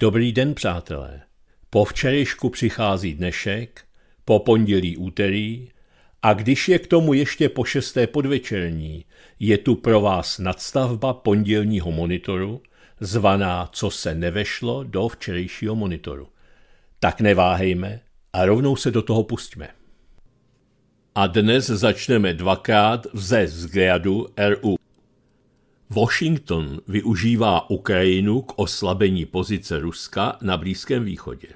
Dobrý den, přátelé. Po včerejšku přichází dnešek, po pondělí úterý a když je k tomu ještě po šesté podvečerní, je tu pro vás nadstavba pondělního monitoru, zvaná Co se nevešlo do včerejšího monitoru. Tak neváhejme a rovnou se do toho pustíme. A dnes začneme dvakrát vze z RU. Washington využívá Ukrajinu k oslabení pozice Ruska na Blízkém východě.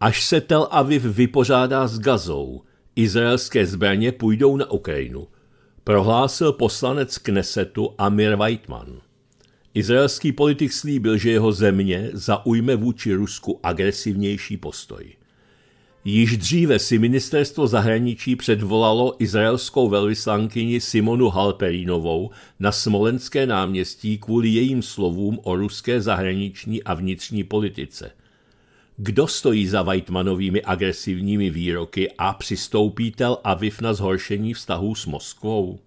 Až se Tel Aviv vypořádá s Gazou, izraelské zbraně půjdou na Ukrajinu, prohlásil poslanec Knesetu Amir Weitman. Izraelský politik slíbil, že jeho země zaujme vůči Rusku agresivnější postoj. Již dříve si ministerstvo zahraničí předvolalo izraelskou velvyslankyni Simonu Halperinovou na Smolenské náměstí kvůli jejím slovům o ruské zahraniční a vnitřní politice. Kdo stojí za Weitmanovými agresivními výroky a přistoupí Tel Aviv na zhoršení vztahů s Moskvou?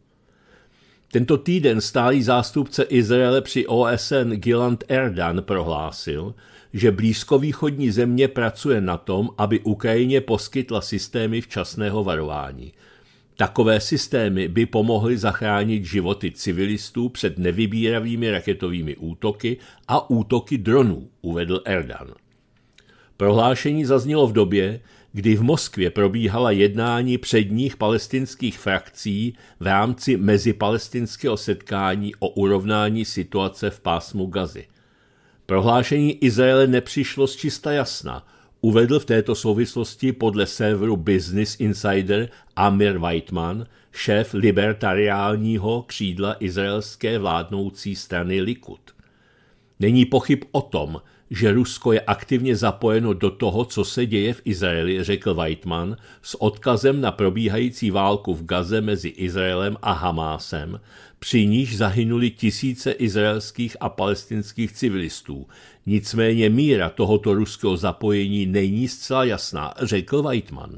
Tento týden stálý zástupce Izraele při OSN Gilant Erdan prohlásil – že blízkovýchodní země pracuje na tom, aby Ukrajině poskytla systémy včasného varování. Takové systémy by pomohly zachránit životy civilistů před nevybíravými raketovými útoky a útoky dronů, uvedl Erdan. Prohlášení zaznělo v době, kdy v Moskvě probíhala jednání předních palestinských frakcí v rámci mezipalestinského setkání o urovnání situace v pásmu Gazy – Prohlášení Izraele nepřišlo z čista jasna. Uvedl v této souvislosti podle serveru Business Insider Amir Weitman, šéf libertariálního křídla izraelské vládnoucí strany Likud. Není pochyb o tom, že Rusko je aktivně zapojeno do toho, co se děje v Izraeli, řekl Weitman s odkazem na probíhající válku v Gaze mezi Izraelem a Hamásem, při níž zahynuli tisíce izraelských a palestinských civilistů. Nicméně míra tohoto ruského zapojení není zcela jasná, řekl Weitman.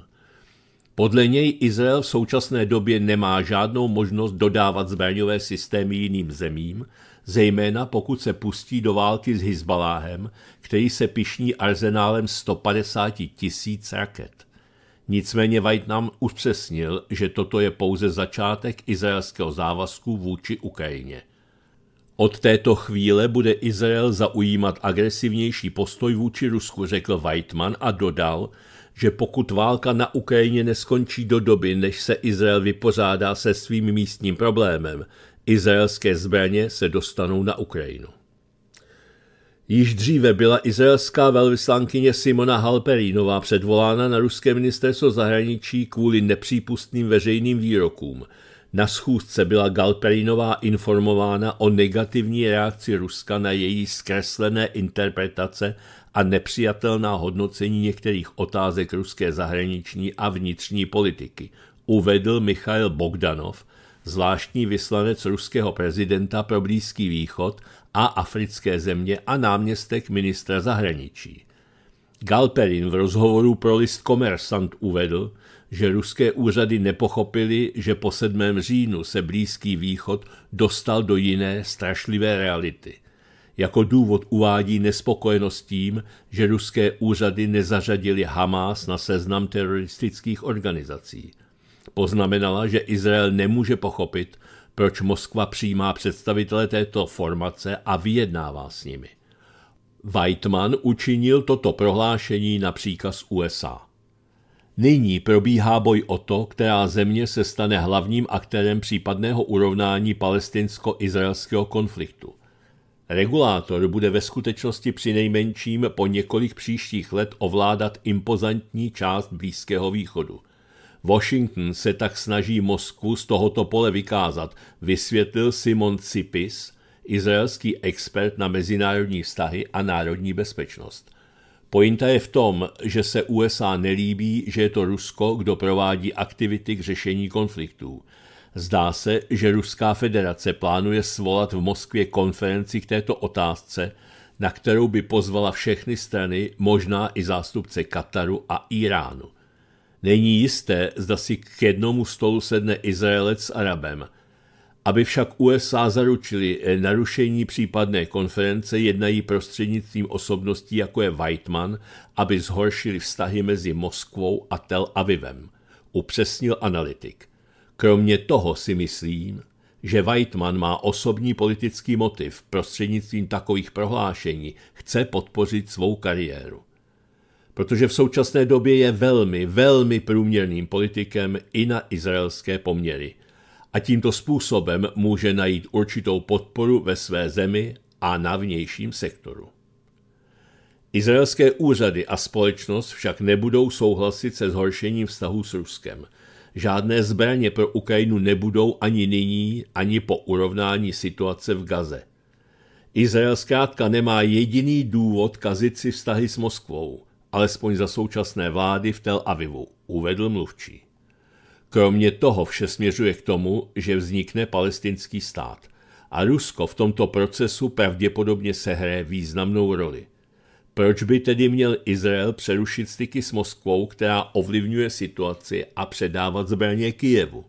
Podle něj Izrael v současné době nemá žádnou možnost dodávat zbraňové systémy jiným zemím, zejména pokud se pustí do války s Hizbaláhem, který se pišní arzenálem 150 tisíc raket. Nicméně White nám upřesnil, že toto je pouze začátek izraelského závazku vůči Ukrajině. Od této chvíle bude Izrael zaujímat agresivnější postoj vůči Rusku, řekl Weitman a dodal, že pokud válka na Ukrajině neskončí do doby, než se Izrael vypořádá se svým místním problémem, Izraelské zbraně se dostanou na Ukrajinu. Již dříve byla izraelská velvyslankyně Simona Halperínová předvolána na ruské ministerstvo zahraničí kvůli nepřípustným veřejným výrokům. Na schůzce byla Galperinová informována o negativní reakci Ruska na její zkreslené interpretace a nepřijatelná hodnocení některých otázek ruské zahraniční a vnitřní politiky, uvedl Michail Bogdanov, zvláštní vyslanec ruského prezidenta pro Blízký východ a africké země a náměstek ministra zahraničí. Galperin v rozhovoru pro list Komersant uvedl, že ruské úřady nepochopili, že po 7. říjnu se Blízký východ dostal do jiné strašlivé reality. Jako důvod uvádí nespokojenost tím, že ruské úřady nezařadili Hamas na seznam teroristických organizací. Poznamenala, že Izrael nemůže pochopit, proč Moskva přijímá představitele této formace a vyjednává s nimi. Weitman učinil toto prohlášení na příkaz USA. Nyní probíhá boj o to, která země se stane hlavním aktérem případného urovnání palestinsko-izraelského konfliktu. Regulátor bude ve skutečnosti přinejmenším po několik příštích let ovládat impozantní část Blízkého východu – Washington se tak snaží Moskvu z tohoto pole vykázat, vysvětlil Simon Cipis, izraelský expert na mezinárodní vztahy a národní bezpečnost. Pointa je v tom, že se USA nelíbí, že je to Rusko, kdo provádí aktivity k řešení konfliktů. Zdá se, že Ruská federace plánuje svolat v Moskvě konferenci k této otázce, na kterou by pozvala všechny strany, možná i zástupce Kataru a Iránu. Není jisté, zda si k jednomu stolu sedne Izraelec s Arabem. Aby však USA zaručili eh, narušení případné konference, jednají prostřednictvím osobností jako je Whiteman, aby zhoršili vztahy mezi Moskvou a Tel Avivem, upřesnil analytik. Kromě toho si myslím, že Whiteman má osobní politický motiv prostřednictvím takových prohlášení, chce podpořit svou kariéru protože v současné době je velmi, velmi průměrným politikem i na izraelské poměry. A tímto způsobem může najít určitou podporu ve své zemi a na vnějším sektoru. Izraelské úřady a společnost však nebudou souhlasit se zhoršením vztahu s Ruskem. Žádné zbraně pro Ukrajinu nebudou ani nyní, ani po urovnání situace v Gaze. Izrael zkrátka nemá jediný důvod kazit si vztahy s Moskvou – alespoň za současné vlády v Tel Avivu, uvedl mluvčí. Kromě toho vše směřuje k tomu, že vznikne palestinský stát a Rusko v tomto procesu pravděpodobně sehraje významnou roli. Proč by tedy měl Izrael přerušit styky s Moskvou, která ovlivňuje situaci a předávat zbraně Kijevu?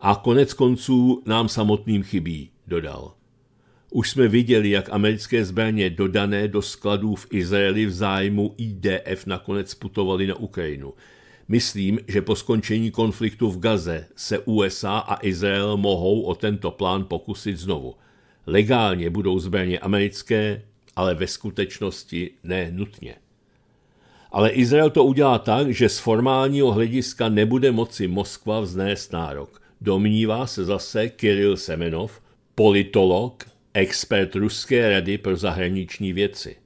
A konec konců nám samotným chybí, dodal. Už jsme viděli, jak americké zbraně dodané do skladů v Izraeli v zájmu IDF nakonec putovaly na Ukrajinu. Myslím, že po skončení konfliktu v Gaze se USA a Izrael mohou o tento plán pokusit znovu. Legálně budou zbraně americké, ale ve skutečnosti ne nutně. Ale Izrael to udělá tak, že z formálního hlediska nebude moci Moskva vznést nárok. Domnívá se zase Kiril Semenov, politolog, expert Ruské rady pro zahraniční věci.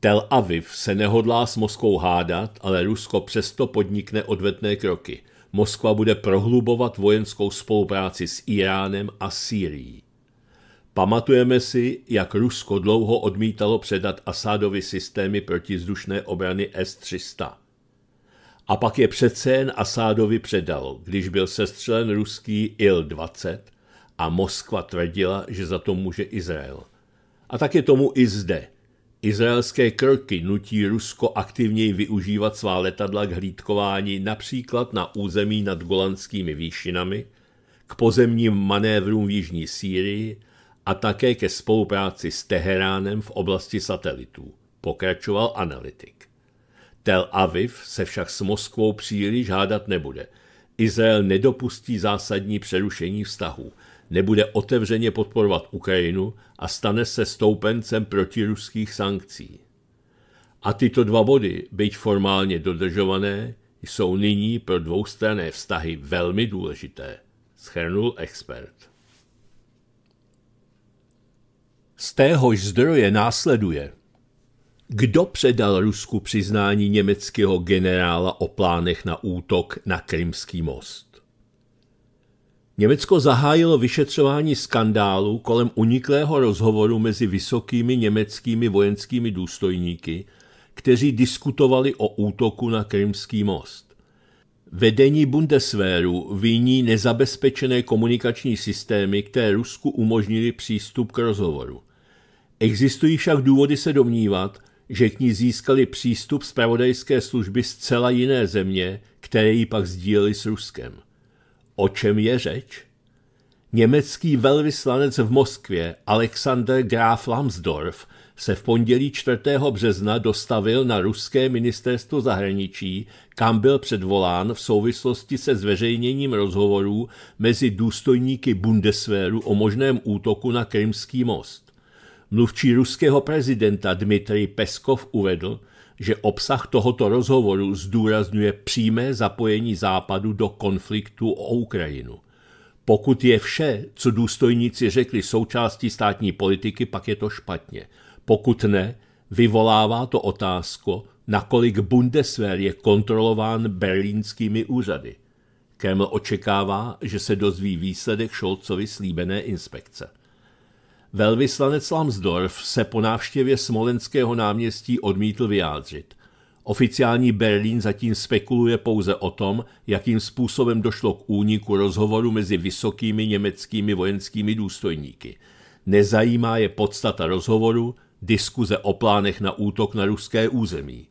Tel Aviv se nehodlá s Moskvou hádat, ale Rusko přesto podnikne odvetné kroky. Moskva bude prohlubovat vojenskou spolupráci s Iránem a Sýrií. Pamatujeme si, jak Rusko dlouho odmítalo předat Asádovi systémy protizdušné obrany S-300. A pak je přece jen Asádovi předalo, když byl sestřelen ruský IL-20 a Moskva tvrdila, že za to může Izrael. A tak je tomu i zde. Izraelské kroky nutí Rusko aktivněji využívat svá letadla k hlídkování například na území nad Golanskými výšinami, k pozemním manévrům v Jižní Sýrii a také ke spolupráci s Teheránem v oblasti satelitů, pokračoval analytik. Tel Aviv se však s Moskvou příliš hádat nebude. Izrael nedopustí zásadní přerušení vztahů nebude otevřeně podporovat Ukrajinu a stane se stoupencem protiruských sankcí. A tyto dva body, byť formálně dodržované, jsou nyní pro dvoustranné vztahy velmi důležité, schrnul expert. Z téhož zdroje následuje. Kdo předal Rusku přiznání německého generála o plánech na útok na Krymský most? Německo zahájilo vyšetřování skandálu kolem uniklého rozhovoru mezi vysokými německými vojenskými důstojníky, kteří diskutovali o útoku na Krymský most. Vedení Bundeswehru viní nezabezpečené komunikační systémy, které Rusku umožnili přístup k rozhovoru. Existují však důvody se domnívat, že k ní získali přístup zpravodajské služby zcela jiné země, které ji pak sdílely s Ruskem o čem je řeč? Německý velvyslanec v Moskvě Alexander Graf Lambsdorff se v pondělí 4. března dostavil na ruské ministerstvo zahraničí, kam byl předvolán v souvislosti se zveřejněním rozhovorů mezi důstojníky Bundeswehru o možném útoku na Krymský most. Mluvčí ruského prezidenta Dmitrij Peskov uvedl, že obsah tohoto rozhovoru zdůrazňuje přímé zapojení Západu do konfliktu o Ukrajinu. Pokud je vše, co důstojníci řekli součástí státní politiky, pak je to špatně. Pokud ne, vyvolává to otázku, nakolik Bundeswehr je kontrolován berlínskými úřady. Kreml očekává, že se dozví výsledek Šolcovi slíbené inspekce. Velvyslanec Lamsdorf se po návštěvě Smolenského náměstí odmítl vyjádřit. Oficiální Berlín zatím spekuluje pouze o tom, jakým způsobem došlo k úniku rozhovoru mezi vysokými německými vojenskými důstojníky. Nezajímá je podstata rozhovoru, diskuze o plánech na útok na ruské území.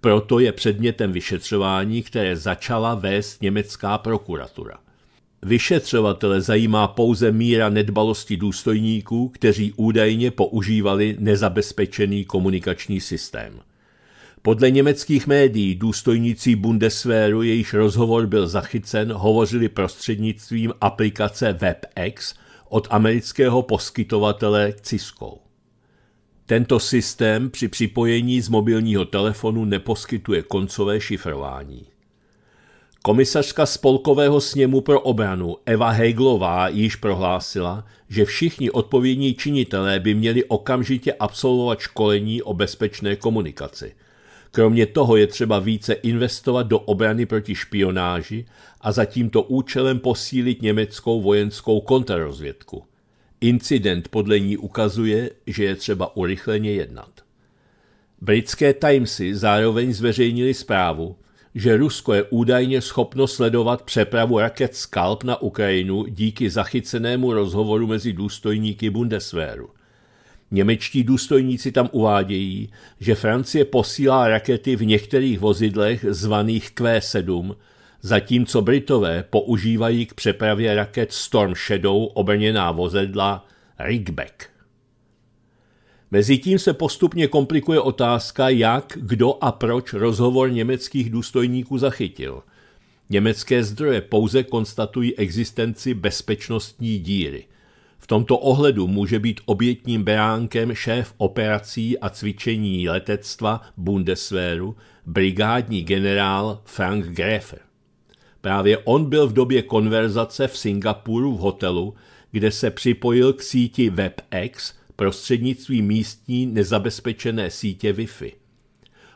Proto je předmětem vyšetřování, které začala vést německá prokuratura. Vyšetřovatele zajímá pouze míra nedbalosti důstojníků, kteří údajně používali nezabezpečený komunikační systém. Podle německých médií důstojníci Bundeswehru, jejíž rozhovor byl zachycen, hovořili prostřednictvím aplikace WebEx od amerického poskytovatele Cisco. Tento systém při připojení z mobilního telefonu neposkytuje koncové šifrování. Komisařka Spolkového sněmu pro obranu Eva Heglová již prohlásila, že všichni odpovědní činitelé by měli okamžitě absolvovat školení o bezpečné komunikaci. Kromě toho je třeba více investovat do obrany proti špionáži a za tímto účelem posílit německou vojenskou kontrarozvědku. Incident podle ní ukazuje, že je třeba urychleně jednat. Britské Timesy zároveň zveřejnili zprávu, že Rusko je údajně schopno sledovat přepravu raket Skalp na Ukrajinu díky zachycenému rozhovoru mezi důstojníky Bundeswehru. Němečtí důstojníci tam uvádějí, že Francie posílá rakety v některých vozidlech zvaných Q7, zatímco Britové používají k přepravě raket Storm Shadow obrněná vozidla Rigback. Mezitím se postupně komplikuje otázka, jak, kdo a proč rozhovor německých důstojníků zachytil. Německé zdroje pouze konstatují existenci bezpečnostní díry. V tomto ohledu může být obětním beránkem šéf operací a cvičení letectva Bundeswehru, brigádní generál Frank Grefe. Právě on byl v době konverzace v Singapuru v hotelu, kde se připojil k síti WebEx – prostřednictvím místní nezabezpečené sítě Wi-Fi.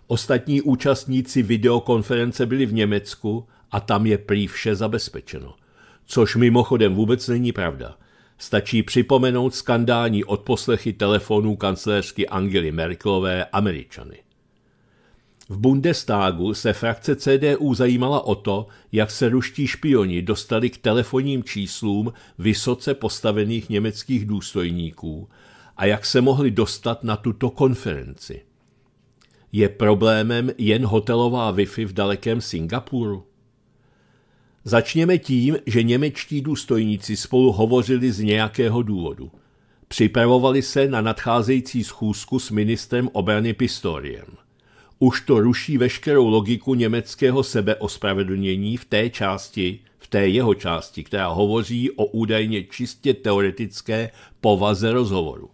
Ostatní účastníci videokonference byli v Německu a tam je prý vše zabezpečeno. Což mimochodem vůbec není pravda. Stačí připomenout skandální odposlechy telefonů kancléřky Angely Merkelové Američany. V Bundestagu se frakce CDU zajímala o to, jak se ruští špioni dostali k telefonním číslům vysoce postavených německých důstojníků – a jak se mohli dostat na tuto konferenci. Je problémem jen hotelová Wi-Fi v dalekém Singapuru? Začněme tím, že němečtí důstojníci spolu hovořili z nějakého důvodu. Připravovali se na nadcházející schůzku s ministrem obrany Pistoriem. Už to ruší veškerou logiku německého sebeospravedlnění v té části, v té jeho části, která hovoří o údajně čistě teoretické povaze rozhovoru.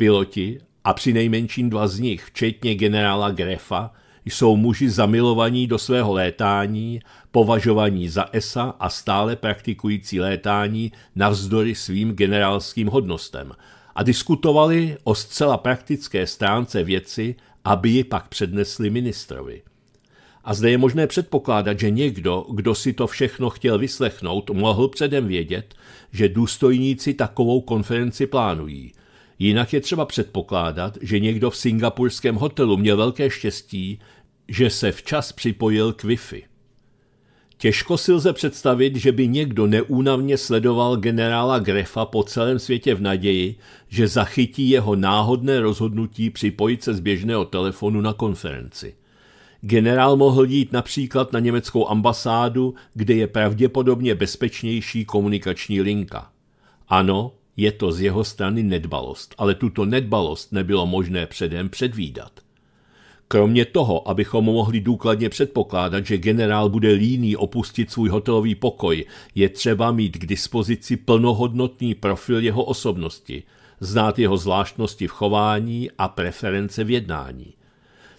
Piloti, a při nejmenším dva z nich, včetně generála Grefa, jsou muži zamilovaní do svého létání, považovaní za ESA a stále praktikující létání navzdory svým generálským hodnostem a diskutovali o zcela praktické stránce věci, aby ji pak přednesli ministrovi. A zde je možné předpokládat, že někdo, kdo si to všechno chtěl vyslechnout, mohl předem vědět, že důstojníci takovou konferenci plánují – Jinak je třeba předpokládat, že někdo v singapurském hotelu měl velké štěstí, že se včas připojil k Wi-Fi. Těžko si lze představit, že by někdo neúnavně sledoval generála Grefa po celém světě v naději, že zachytí jeho náhodné rozhodnutí připojit se z běžného telefonu na konferenci. Generál mohl jít například na německou ambasádu, kde je pravděpodobně bezpečnější komunikační linka. Ano, je to z jeho strany nedbalost, ale tuto nedbalost nebylo možné předem předvídat. Kromě toho, abychom mohli důkladně předpokládat, že generál bude líný opustit svůj hotelový pokoj, je třeba mít k dispozici plnohodnotný profil jeho osobnosti, znát jeho zvláštnosti v chování a preference v jednání.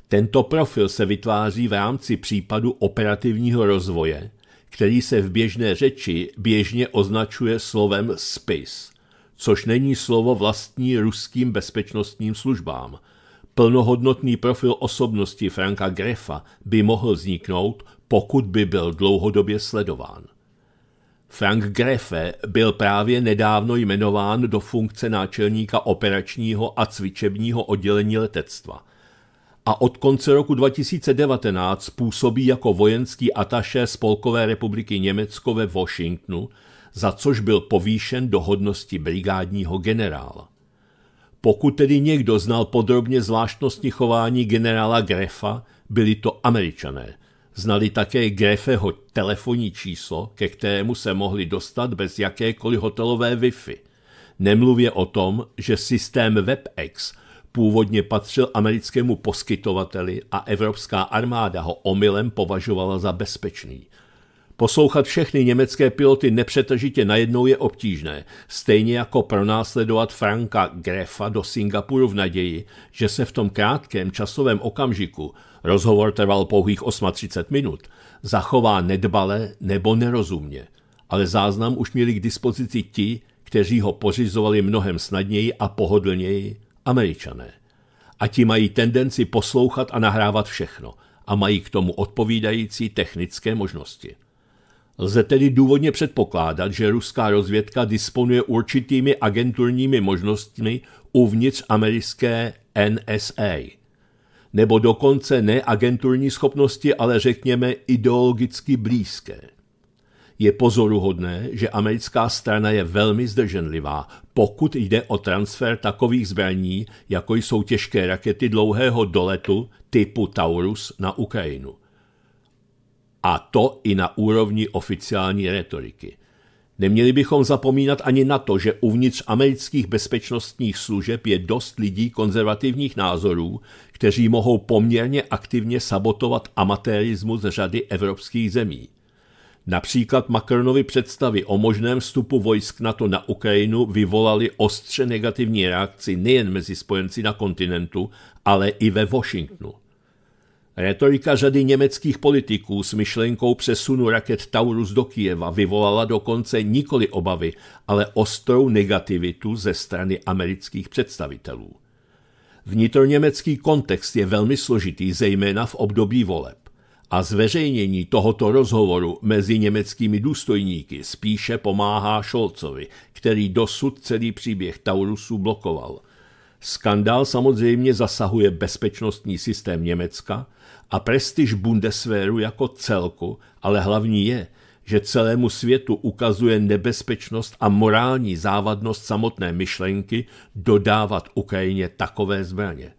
Tento profil se vytváří v rámci případu operativního rozvoje, který se v běžné řeči běžně označuje slovem spis což není slovo vlastní ruským bezpečnostním službám. Plnohodnotný profil osobnosti Franka Grefa by mohl vzniknout, pokud by byl dlouhodobě sledován. Frank Grefe byl právě nedávno jmenován do funkce náčelníka operačního a cvičebního oddělení letectva a od konce roku 2019 působí jako vojenský ataše Spolkové republiky Německo ve Washingtonu, za což byl povýšen do hodnosti brigádního generála. Pokud tedy někdo znal podrobně zvláštnosti chování generála Grefa, byli to američané. Znali také Grefeho telefonní číslo, ke kterému se mohli dostat bez jakékoliv hotelové Wi-Fi. Nemluvě o tom, že systém WebEx původně patřil americkému poskytovateli a evropská armáda ho omylem považovala za bezpečný. Poslouchat všechny německé piloty nepřetržitě najednou je obtížné, stejně jako pronásledovat Franka Grefa do Singapuru v naději, že se v tom krátkém časovém okamžiku rozhovor trval pouhých 38 minut, zachová nedbale nebo nerozumně. Ale záznam už měli k dispozici ti, kteří ho pořizovali mnohem snadněji a pohodlněji, američané. A ti mají tendenci poslouchat a nahrávat všechno a mají k tomu odpovídající technické možnosti. Lze tedy důvodně předpokládat, že ruská rozvědka disponuje určitými agenturními možnostmi uvnitř americké NSA. Nebo dokonce ne agenturní schopnosti, ale řekněme ideologicky blízké. Je pozoruhodné, že americká strana je velmi zdrženlivá, pokud jde o transfer takových zbraní, jako jsou těžké rakety dlouhého doletu typu Taurus na Ukrajinu. A to i na úrovni oficiální retoriky. Neměli bychom zapomínat ani na to, že uvnitř amerických bezpečnostních služeb je dost lidí konzervativních názorů, kteří mohou poměrně aktivně sabotovat amatérismu z řady evropských zemí. Například Macronovy představy o možném vstupu vojsk NATO na Ukrajinu vyvolaly ostře negativní reakci nejen mezi spojenci na kontinentu, ale i ve Washingtonu. Retorika řady německých politiků s myšlenkou přesunu raket Taurus do Kijeva vyvolala dokonce nikoli obavy, ale ostrou negativitu ze strany amerických představitelů. Vnitroněmecký kontext je velmi složitý, zejména v období voleb. A zveřejnění tohoto rozhovoru mezi německými důstojníky spíše pomáhá Šolcovi, který dosud celý příběh Taurusu blokoval. Skandál samozřejmě zasahuje bezpečnostní systém Německa – a prestiž Bundeswehru jako celku, ale hlavní je, že celému světu ukazuje nebezpečnost a morální závadnost samotné myšlenky dodávat Ukrajině takové zbraně.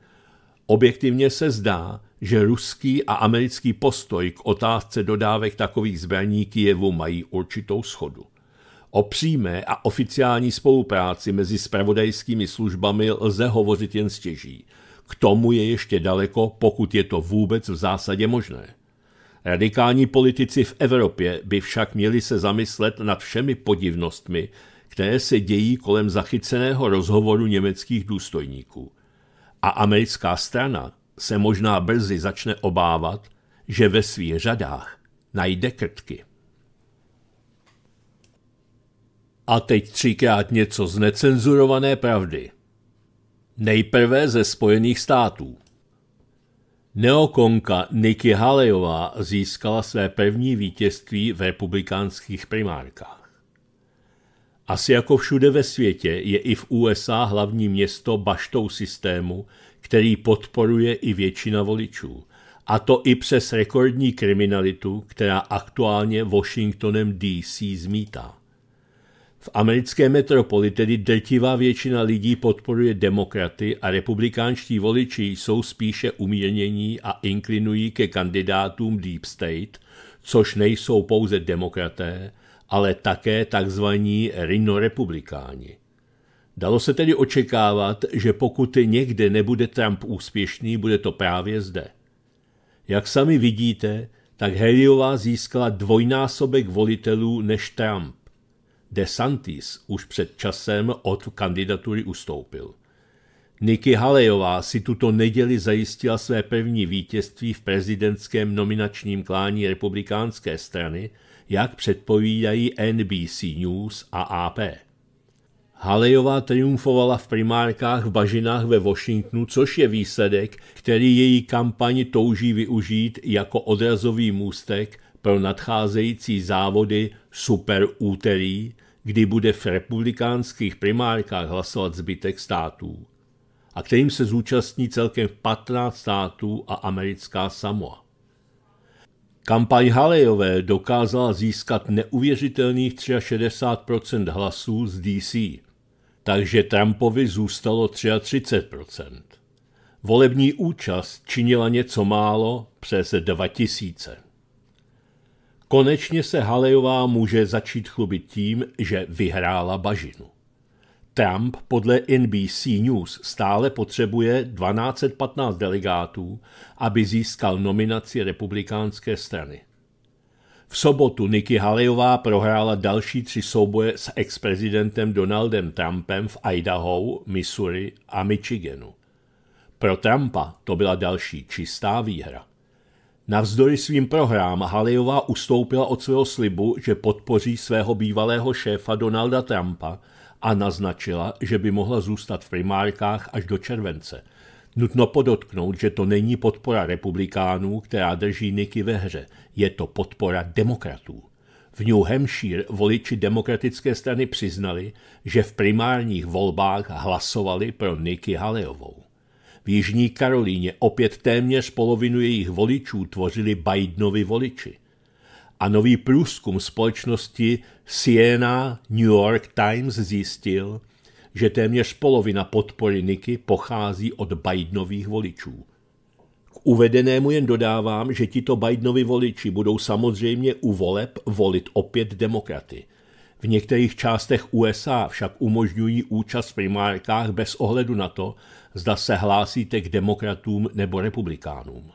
Objektivně se zdá, že ruský a americký postoj k otázce dodávek takových zbraní Kijevu mají určitou schodu. O přímé a oficiální spolupráci mezi spravodajskými službami lze hovořit jen stěží. K tomu je ještě daleko, pokud je to vůbec v zásadě možné. Radikální politici v Evropě by však měli se zamyslet nad všemi podivnostmi, které se dějí kolem zachyceného rozhovoru německých důstojníků. A americká strana se možná brzy začne obávat, že ve svých řadách najde krtky. A teď třikrát něco z necenzurované pravdy – Nejprve ze Spojených států. Neokonka Nikki Halejová získala své první vítězství v republikánských primárkách. Asi jako všude ve světě je i v USA hlavní město baštou systému, který podporuje i většina voličů. A to i přes rekordní kriminalitu, která aktuálně Washingtonem DC zmítá. V americké metropoli tedy drtivá většina lidí podporuje demokraty a republikánští voliči jsou spíše umírnění a inklinují ke kandidátům Deep State, což nejsou pouze demokraté, ale také tzv. rinorepublikáni. Dalo se tedy očekávat, že pokud někde nebude Trump úspěšný, bude to právě zde. Jak sami vidíte, tak Heliová získala dvojnásobek volitelů než Trump DeSantis už před časem od kandidatury ustoupil. Nikki Halejová si tuto neděli zajistila své první vítězství v prezidentském nominačním klání republikánské strany, jak předpovídají NBC News a AP. Halejová triumfovala v primárkách v bažinách ve Washingtonu, což je výsledek, který její kampaň touží využít jako odrazový můstek pro nadcházející závody Super úterý, kdy bude v republikánských primárkách hlasovat zbytek států a kterým se zúčastní celkem 15 států a americká Samoa. Kampaň Halejové dokázala získat neuvěřitelných 63% hlasů z DC, takže Trumpovi zůstalo 33%. Volební účast činila něco málo přes 2000. Konečně se Halejová může začít chlubit tím, že vyhrála bažinu. Trump podle NBC News stále potřebuje 1215 delegátů, aby získal nominaci republikánské strany. V sobotu Nikki Halejová prohrála další tři souboje s ex-prezidentem Donaldem Trumpem v Idaho, Missouri a Michiganu. Pro Trumpa to byla další čistá výhra. Navzdory svým prohrám Halejová ustoupila od svého slibu, že podpoří svého bývalého šéfa Donalda Trumpa a naznačila, že by mohla zůstat v primárkách až do července. Nutno podotknout, že to není podpora republikánů, která drží Niky ve hře. Je to podpora demokratů. V New Hampshire voliči demokratické strany přiznali, že v primárních volbách hlasovali pro Niky Halejovou. V Jižní Karolíně opět téměř polovinu jejich voličů tvořili Bidenovi voliči. A nový průzkum společnosti Siena New York Times zjistil, že téměř polovina podpory Niky pochází od Bidenových voličů. K uvedenému jen dodávám, že tito Bidenovi voliči budou samozřejmě u voleb volit opět demokraty. V některých částech USA však umožňují účast v primárkách bez ohledu na to, zda se hlásíte k demokratům nebo republikánům.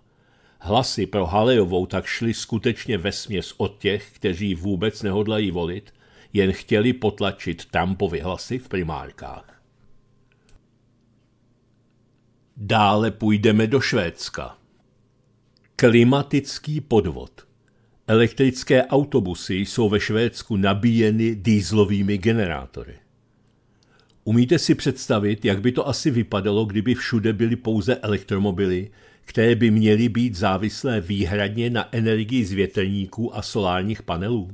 Hlasy pro Halejovou tak šly skutečně ve směs od těch, kteří vůbec nehodlají volit, jen chtěli potlačit Trumpovy hlasy v primárkách. Dále půjdeme do Švédska. Klimatický podvod Elektrické autobusy jsou ve Švédsku nabíjeny dýzlovými generátory. Umíte si představit, jak by to asi vypadalo, kdyby všude byly pouze elektromobily, které by měly být závislé výhradně na energii z větrníků a solárních panelů?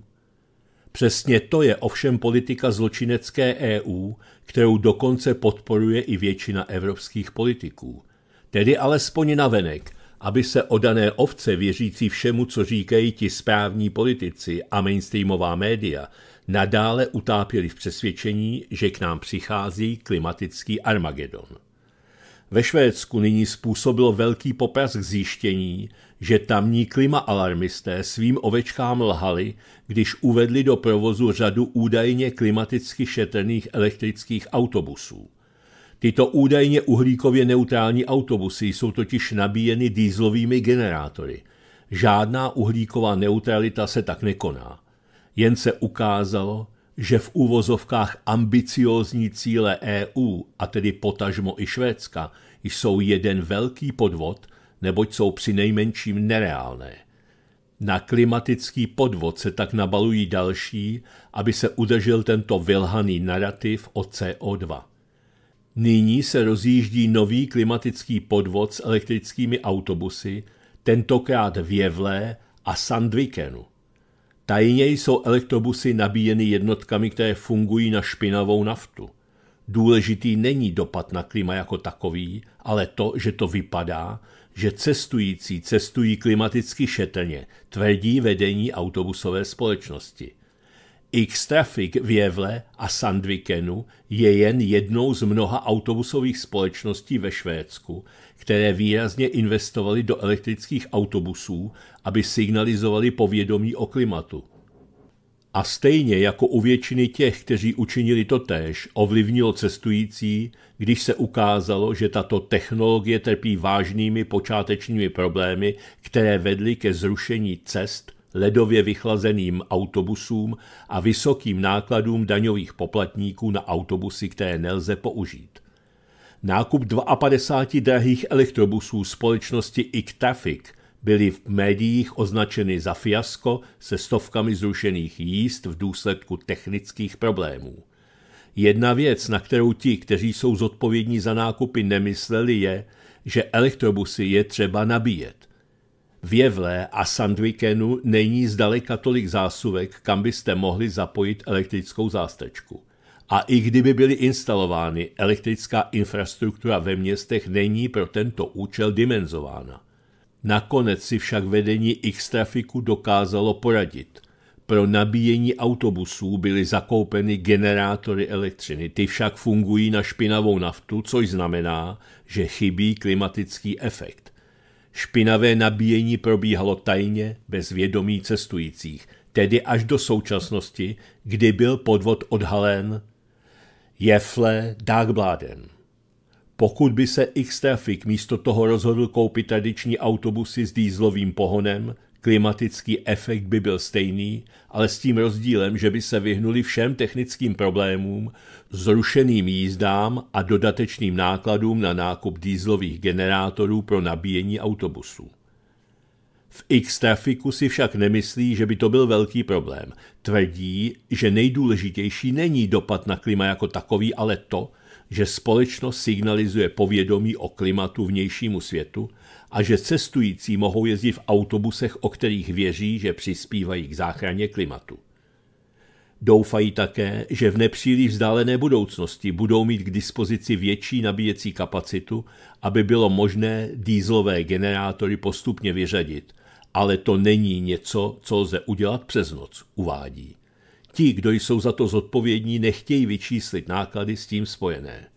Přesně to je ovšem politika zločinecké EU, kterou dokonce podporuje i většina evropských politiků. Tedy alespoň navenek – aby se odané ovce věřící všemu, co říkají ti správní politici a mainstreamová média, nadále utápěli v přesvědčení, že k nám přichází klimatický Armagedon. Ve Švédsku nyní způsobil velký poprask zjištění, že tamní klimaalarmisté svým ovečkám lhali, když uvedli do provozu řadu údajně klimaticky šetrných elektrických autobusů – Tyto údajně uhlíkově neutrální autobusy jsou totiž nabíjeny dýzlovými generátory. Žádná uhlíková neutralita se tak nekoná. Jen se ukázalo, že v úvozovkách ambiciózní cíle EU, a tedy potažmo i Švédska, jsou jeden velký podvod, neboť jsou při nejmenším nereálné. Na klimatický podvod se tak nabalují další, aby se udržel tento vylhaný narrativ o CO2. Nyní se rozjíždí nový klimatický podvod s elektrickými autobusy, tentokrát v Jevlé a Sandvikenu. Tajně jsou elektrobusy nabíjeny jednotkami, které fungují na špinavou naftu. Důležitý není dopad na klima jako takový, ale to, že to vypadá, že cestující cestují klimaticky šetrně, tvrdí vedení autobusové společnosti – x trafik v Jevle a Sandvikenu je jen jednou z mnoha autobusových společností ve Švédsku, které výrazně investovaly do elektrických autobusů, aby signalizovali povědomí o klimatu. A stejně jako u většiny těch, kteří učinili to též, ovlivnilo cestující, když se ukázalo, že tato technologie trpí vážnými počátečními problémy, které vedly ke zrušení cest ledově vychlazeným autobusům a vysokým nákladům daňových poplatníků na autobusy, které nelze použít. Nákup 52 drahých elektrobusů společnosti iktafik byly v médiích označeny za fiasko se stovkami zrušených jízd v důsledku technických problémů. Jedna věc, na kterou ti, kteří jsou zodpovědní za nákupy, nemysleli, je, že elektrobusy je třeba nabíjet – v Jevle a Sandvikenu není zdaleka tolik zásuvek, kam byste mohli zapojit elektrickou zástečku. A i kdyby byly instalovány, elektrická infrastruktura ve městech není pro tento účel dimenzována. Nakonec si však vedení X-trafiku dokázalo poradit. Pro nabíjení autobusů byly zakoupeny generátory elektřiny, ty však fungují na špinavou naftu, což znamená, že chybí klimatický efekt. Špinavé nabíjení probíhalo tajně, bez vědomí cestujících, tedy až do současnosti, kdy byl podvod odhalen Jefle Dagbladen. Pokud by se X-Traffic místo toho rozhodl koupit tradiční autobusy s dýzlovým pohonem, Klimatický efekt by byl stejný, ale s tím rozdílem, že by se vyhnuli všem technickým problémům, zrušeným jízdám a dodatečným nákladům na nákup dýzlových generátorů pro nabíjení autobusů. V X-trafiku si však nemyslí, že by to byl velký problém. Tvrdí, že nejdůležitější není dopad na klima jako takový, ale to, že společnost signalizuje povědomí o klimatu vnějšímu světu – a že cestující mohou jezdit v autobusech, o kterých věří, že přispívají k záchraně klimatu. Doufají také, že v nepříliš vzdálené budoucnosti budou mít k dispozici větší nabíjecí kapacitu, aby bylo možné dýzlové generátory postupně vyřadit, ale to není něco, co lze udělat přes noc, uvádí. Ti, kdo jsou za to zodpovědní, nechtějí vyčíslit náklady s tím spojené.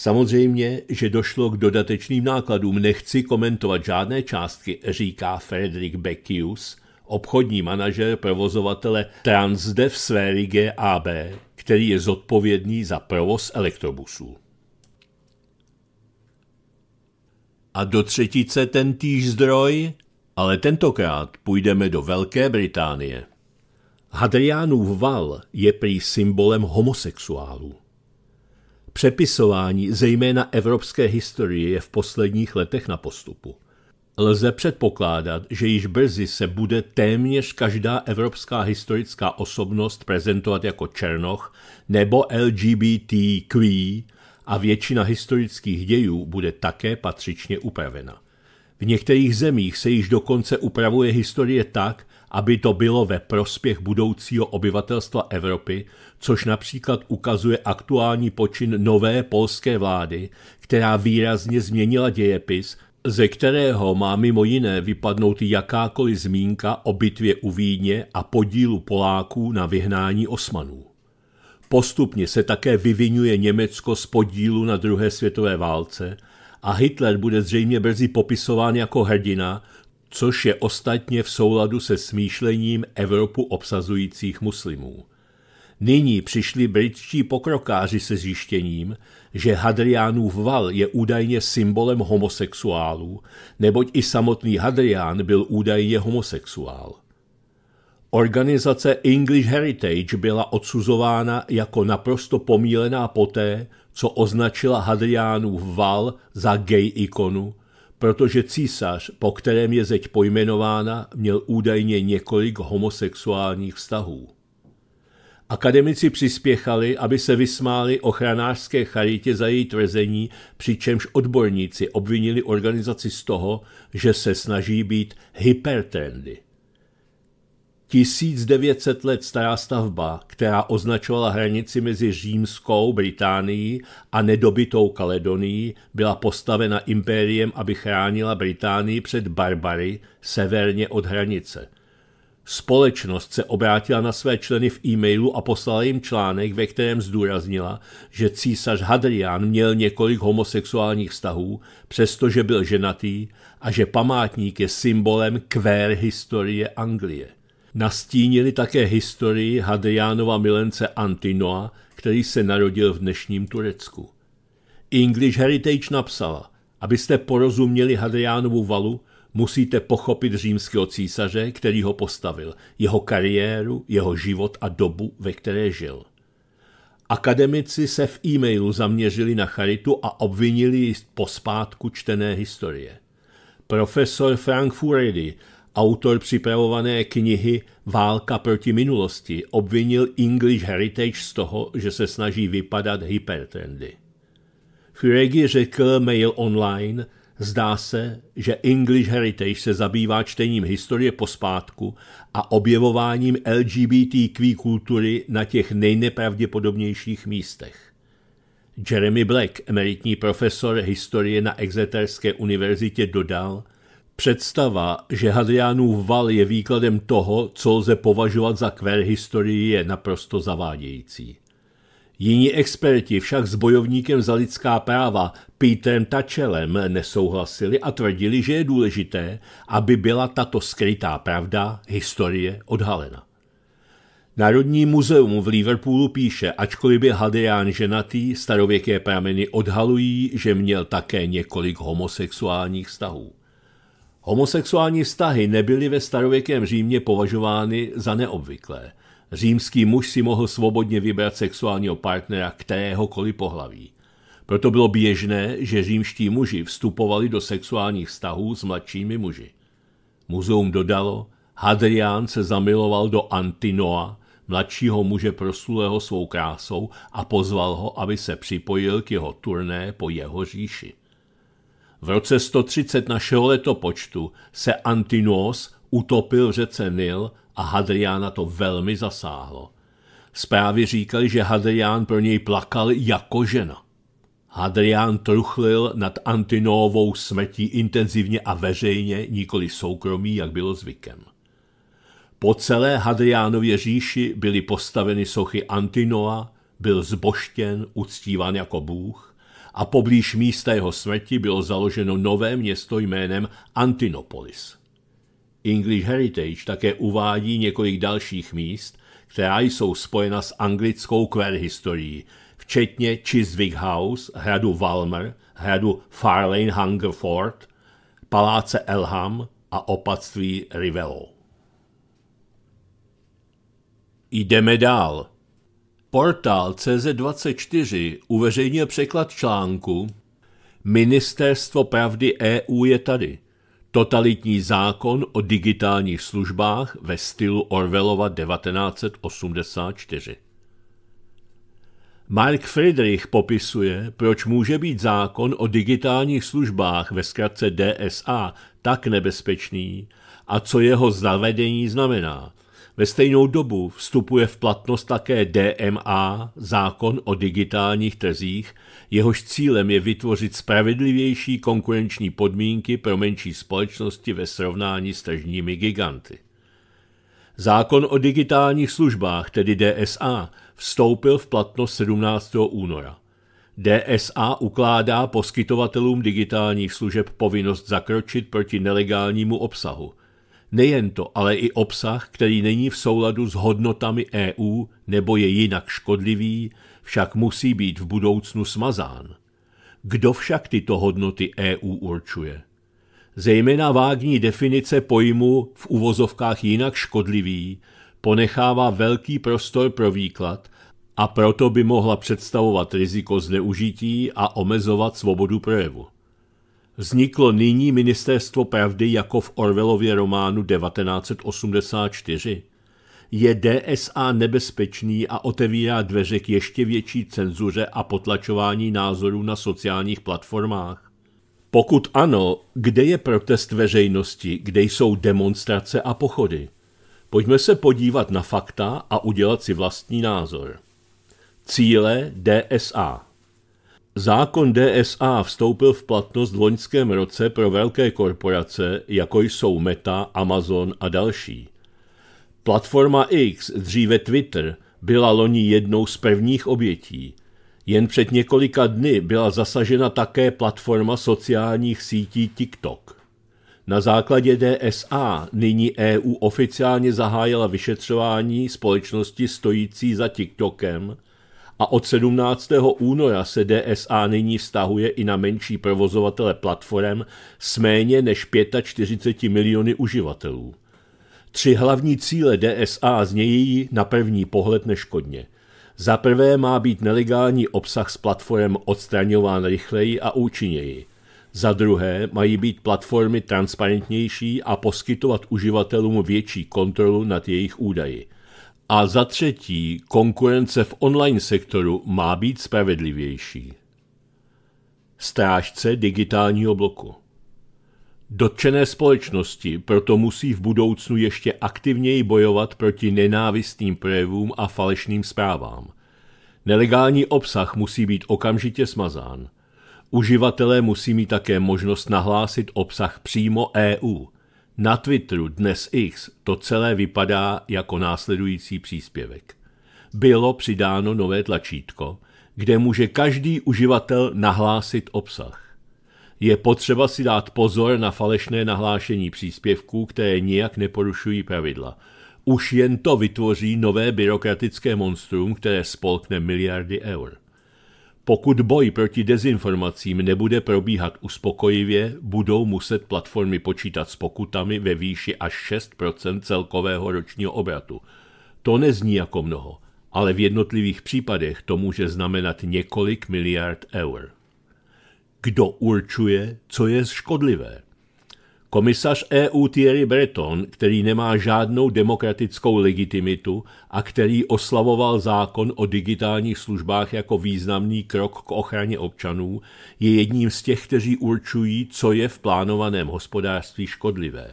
Samozřejmě, že došlo k dodatečným nákladům, nechci komentovat žádné částky, říká Frederick Beckius, obchodní manažer provozovatele Transdev sféry GAB, který je zodpovědný za provoz elektrobusů. A do třetice ten týž zdroj, ale tentokrát půjdeme do Velké Británie. Hadriánův val je prý symbolem homosexuálů. Přepisování zejména evropské historie je v posledních letech na postupu. Lze předpokládat, že již brzy se bude téměř každá evropská historická osobnost prezentovat jako Černoch nebo LGBTQ a většina historických dějů bude také patřičně upravena. V některých zemích se již dokonce upravuje historie tak, aby to bylo ve prospěch budoucího obyvatelstva Evropy, což například ukazuje aktuální počin nové polské vlády, která výrazně změnila dějepis, ze kterého má mimo jiné vypadnout jakákoliv zmínka o bitvě u Vídně a podílu Poláků na vyhnání Osmanů. Postupně se také vyvinuje Německo z podílu na druhé světové válce a Hitler bude zřejmě brzy popisován jako hrdina, což je ostatně v souladu se smýšlením Evropu obsazujících muslimů. Nyní přišli britští pokrokáři se zjištěním, že Hadriánův val je údajně symbolem homosexuálů, neboť i samotný Hadrián byl údajně homosexuál. Organizace English Heritage byla odsuzována jako naprosto pomílená poté, co označila Hadriánův val za gay ikonu, protože císař, po kterém je zeď pojmenována, měl údajně několik homosexuálních vztahů. Akademici přispěchali, aby se vysmáli ochranářské charitě za její tvrzení, přičemž odborníci obvinili organizaci z toho, že se snaží být hypertrendy. 1900 let stará stavba, která označovala hranici mezi římskou Británií a nedobytou Kaledonií, byla postavena impériem, aby chránila Británii před barbary severně od hranice. Společnost se obrátila na své členy v e-mailu a poslala jim článek, ve kterém zdůraznila, že císař Hadrian měl několik homosexuálních vztahů, přestože byl ženatý, a že památník je symbolem kvér historie Anglie. Nastínili také historii Hadriánova milence Antinoa, který se narodil v dnešním Turecku. English Heritage napsala, abyste porozuměli Hadriánovu valu, musíte pochopit římského císaře, který ho postavil, jeho kariéru, jeho život a dobu, ve které žil. Akademici se v e-mailu zaměřili na charitu a obvinili jist pospátku čtené historie. Profesor Frank Furedi Autor připravované knihy Válka proti minulosti obvinil English Heritage z toho, že se snaží vypadat hypertrendy. Fregi řekl mail online, zdá se, že English Heritage se zabývá čtením historie pospátku a objevováním LGBTQ kultury na těch nejnepravděpodobnějších místech. Jeremy Black, emeritní profesor historie na Exeterské univerzitě, dodal – Představa, že Hadriánův val je výkladem toho, co lze považovat za kver historii, je naprosto zavádějící. Jiní experti však s bojovníkem za lidská práva Petrem Tačelem nesouhlasili a tvrdili, že je důležité, aby byla tato skrytá pravda historie odhalena. Národní muzeum v Liverpoolu píše, ačkoliv je Hadrián ženatý, starověké prameny odhalují, že měl také několik homosexuálních vztahů. Homosexuální vztahy nebyly ve starověkém Římě považovány za neobvyklé. Římský muž si mohl svobodně vybrat sexuálního partnera kteréhokoliv pohlaví. Proto bylo běžné, že římští muži vstupovali do sexuálních vztahů s mladšími muži. Muzeum dodalo, Hadrián se zamiloval do Antinoa, mladšího muže proslulého svou krásou a pozval ho, aby se připojil k jeho turné po jeho říši. V roce 130 našeho letopočtu se Antinos utopil v řece Nil a Hadriána to velmi zasáhlo. Zprávy říkali, že Hadrián pro něj plakal jako žena. Hadrián truchlil nad Antinovou smrtí intenzivně a veřejně, nikoli soukromí, jak bylo zvykem. Po celé Hadriánově říši byly postaveny sochy Antinoa, byl zboštěn, uctíván jako bůh, a poblíž místa jeho smrti bylo založeno nové město jménem Antinopolis. English Heritage také uvádí několik dalších míst, která jsou spojena s anglickou historií, včetně Chiswick House, hradu Walmer, hradu Farlane Hungerford, paláce Elham a opatství Rivello. Jdeme dál. Portál CZ24 uveřejnil překlad článku Ministerstvo pravdy EU je tady. Totalitní zákon o digitálních službách ve stylu Orwellova 1984. Mark Friedrich popisuje, proč může být zákon o digitálních službách ve zkratce DSA tak nebezpečný a co jeho zavedení znamená, ve stejnou dobu vstupuje v platnost také DMA, zákon o digitálních trzích, jehož cílem je vytvořit spravedlivější konkurenční podmínky pro menší společnosti ve srovnání s tržními giganty. Zákon o digitálních službách, tedy DSA, vstoupil v platnost 17. února. DSA ukládá poskytovatelům digitálních služeb povinnost zakročit proti nelegálnímu obsahu – Nejen to, ale i obsah, který není v souladu s hodnotami EU nebo je jinak škodlivý, však musí být v budoucnu smazán. Kdo však tyto hodnoty EU určuje? Zejména vágní definice pojmu v uvozovkách jinak škodlivý ponechává velký prostor pro výklad a proto by mohla představovat riziko zneužití a omezovat svobodu projevu vzniklo nyní Ministerstvo pravdy jako v Orwellově románu 1984? Je DSA nebezpečný a otevírá dveře k ještě větší cenzuře a potlačování názorů na sociálních platformách? Pokud ano, kde je protest veřejnosti, kde jsou demonstrace a pochody? Pojďme se podívat na fakta a udělat si vlastní názor. Cíle DSA Zákon DSA vstoupil v platnost v loňském roce pro velké korporace, jako jsou Meta, Amazon a další. Platforma X, dříve Twitter, byla loni jednou z prvních obětí. Jen před několika dny byla zasažena také platforma sociálních sítí TikTok. Na základě DSA nyní EU oficiálně zahájila vyšetřování společnosti stojící za TikTokem – a od 17. února se DSA nyní vztahuje i na menší provozovatele platform s méně než 45 miliony uživatelů. Tři hlavní cíle DSA znějí na první pohled neškodně. Za prvé má být nelegální obsah s platform odstraňován rychleji a účinněji. Za druhé mají být platformy transparentnější a poskytovat uživatelům větší kontrolu nad jejich údaji – a za třetí, konkurence v online sektoru má být spravedlivější. Strážce digitálního bloku. Dotčené společnosti proto musí v budoucnu ještě aktivněji bojovat proti nenávistným projevům a falešným zprávám. Nelegální obsah musí být okamžitě smazán. Uživatelé musí mít také možnost nahlásit obsah přímo EU – na Twitteru dnes X to celé vypadá jako následující příspěvek. Bylo přidáno nové tlačítko, kde může každý uživatel nahlásit obsah. Je potřeba si dát pozor na falešné nahlášení příspěvků, které nijak neporušují pravidla. Už jen to vytvoří nové byrokratické monstrum, které spolkne miliardy eur. Pokud boj proti dezinformacím nebude probíhat uspokojivě, budou muset platformy počítat s pokutami ve výši až 6 celkového ročního obratu. To nezní jako mnoho, ale v jednotlivých případech to může znamenat několik miliard eur. Kdo určuje, co je škodlivé? Komisař EU Thierry Breton, který nemá žádnou demokratickou legitimitu a který oslavoval zákon o digitálních službách jako významný krok k ochraně občanů, je jedním z těch, kteří určují, co je v plánovaném hospodářství škodlivé.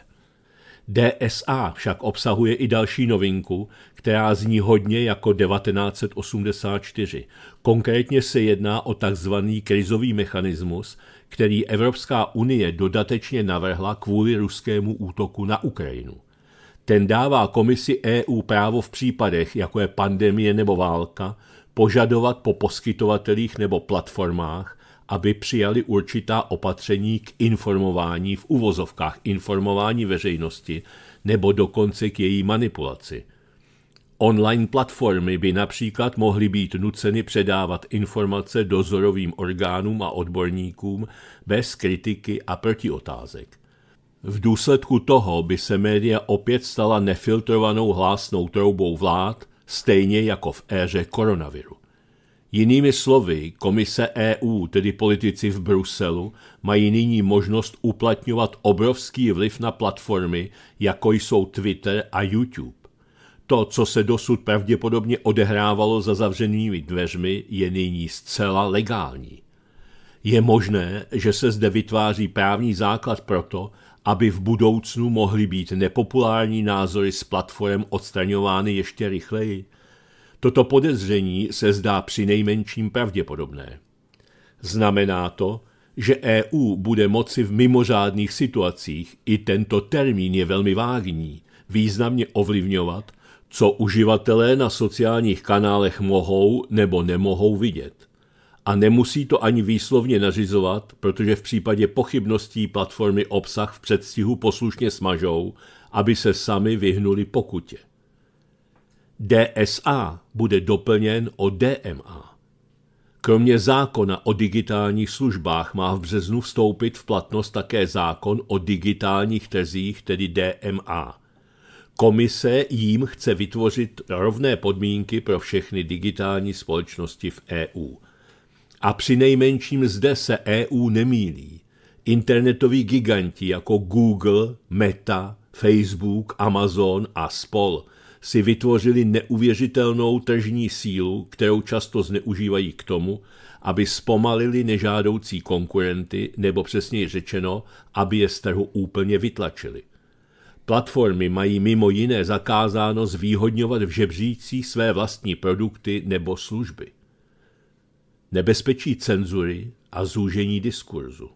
DSA však obsahuje i další novinku, která zní hodně jako 1984. Konkrétně se jedná o tzv. krizový mechanismus, který Evropská unie dodatečně navrhla kvůli ruskému útoku na Ukrajinu. Ten dává komisi EU právo v případech, jako je pandemie nebo válka, požadovat po poskytovatelích nebo platformách, aby přijali určitá opatření k informování v uvozovkách informování veřejnosti nebo dokonce k její manipulaci – Online platformy by například mohly být nuceny předávat informace dozorovým orgánům a odborníkům bez kritiky a protiotázek. V důsledku toho by se média opět stala nefiltrovanou hlásnou troubou vlád, stejně jako v éře koronaviru. Jinými slovy, komise EU, tedy politici v Bruselu, mají nyní možnost uplatňovat obrovský vliv na platformy, jako jsou Twitter a YouTube. To, co se dosud pravděpodobně odehrávalo za zavřenými dveřmi, je nyní zcela legální. Je možné, že se zde vytváří právní základ proto, aby v budoucnu mohly být nepopulární názory s platform odstraňovány ještě rychleji. Toto podezření se zdá při nejmenším pravděpodobné. Znamená to, že EU bude moci v mimořádných situacích, i tento termín je velmi vágní, významně ovlivňovat co uživatelé na sociálních kanálech mohou nebo nemohou vidět. A nemusí to ani výslovně nařizovat, protože v případě pochybností platformy obsah v předstihu poslušně smažou, aby se sami vyhnuli pokutě. DSA bude doplněn o DMA. Kromě zákona o digitálních službách má v březnu vstoupit v platnost také zákon o digitálních trzích, tedy DMA – Komise jim chce vytvořit rovné podmínky pro všechny digitální společnosti v EU. A při nejmenším zde se EU nemílí. Internetoví giganti jako Google, Meta, Facebook, Amazon a spol si vytvořili neuvěřitelnou tržní sílu, kterou často zneužívají k tomu, aby zpomalili nežádoucí konkurenty, nebo přesněji řečeno, aby je z trhu úplně vytlačili – Platformy mají mimo jiné zakázáno zvýhodňovat v žebřících své vlastní produkty nebo služby. Nebezpečí cenzury a zúžení diskurzu.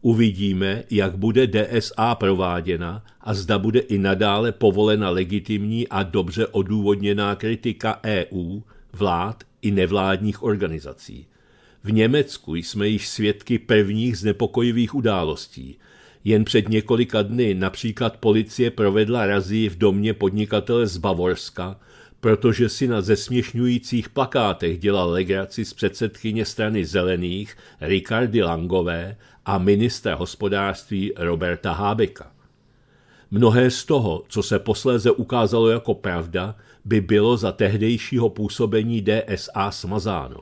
Uvidíme, jak bude DSA prováděna a zda bude i nadále povolena legitimní a dobře odůvodněná kritika EU, vlád i nevládních organizací. V Německu jsme již svědky prvních znepokojivých událostí – jen před několika dny například policie provedla razii v domě podnikatele z Bavorska, protože si na zesměšňujících plakátech dělal legraci z předsedkyně strany zelených Ricardy Langové a ministra hospodářství Roberta Hábeka. Mnohé z toho, co se posléze ukázalo jako pravda, by bylo za tehdejšího působení DSA smazáno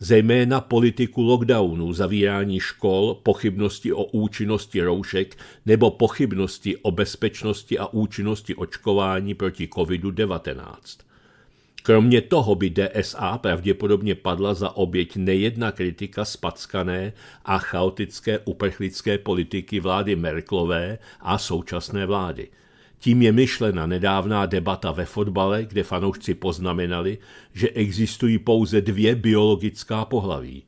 zejména politiku lockdownu, zavírání škol, pochybnosti o účinnosti roušek nebo pochybnosti o bezpečnosti a účinnosti očkování proti COVID-19. Kromě toho by DSA pravděpodobně padla za oběť nejedna kritika spackané a chaotické uprchlické politiky vlády Merklové a současné vlády – tím je myšlena nedávná debata ve fotbale, kde fanoušci poznamenali, že existují pouze dvě biologická pohlaví.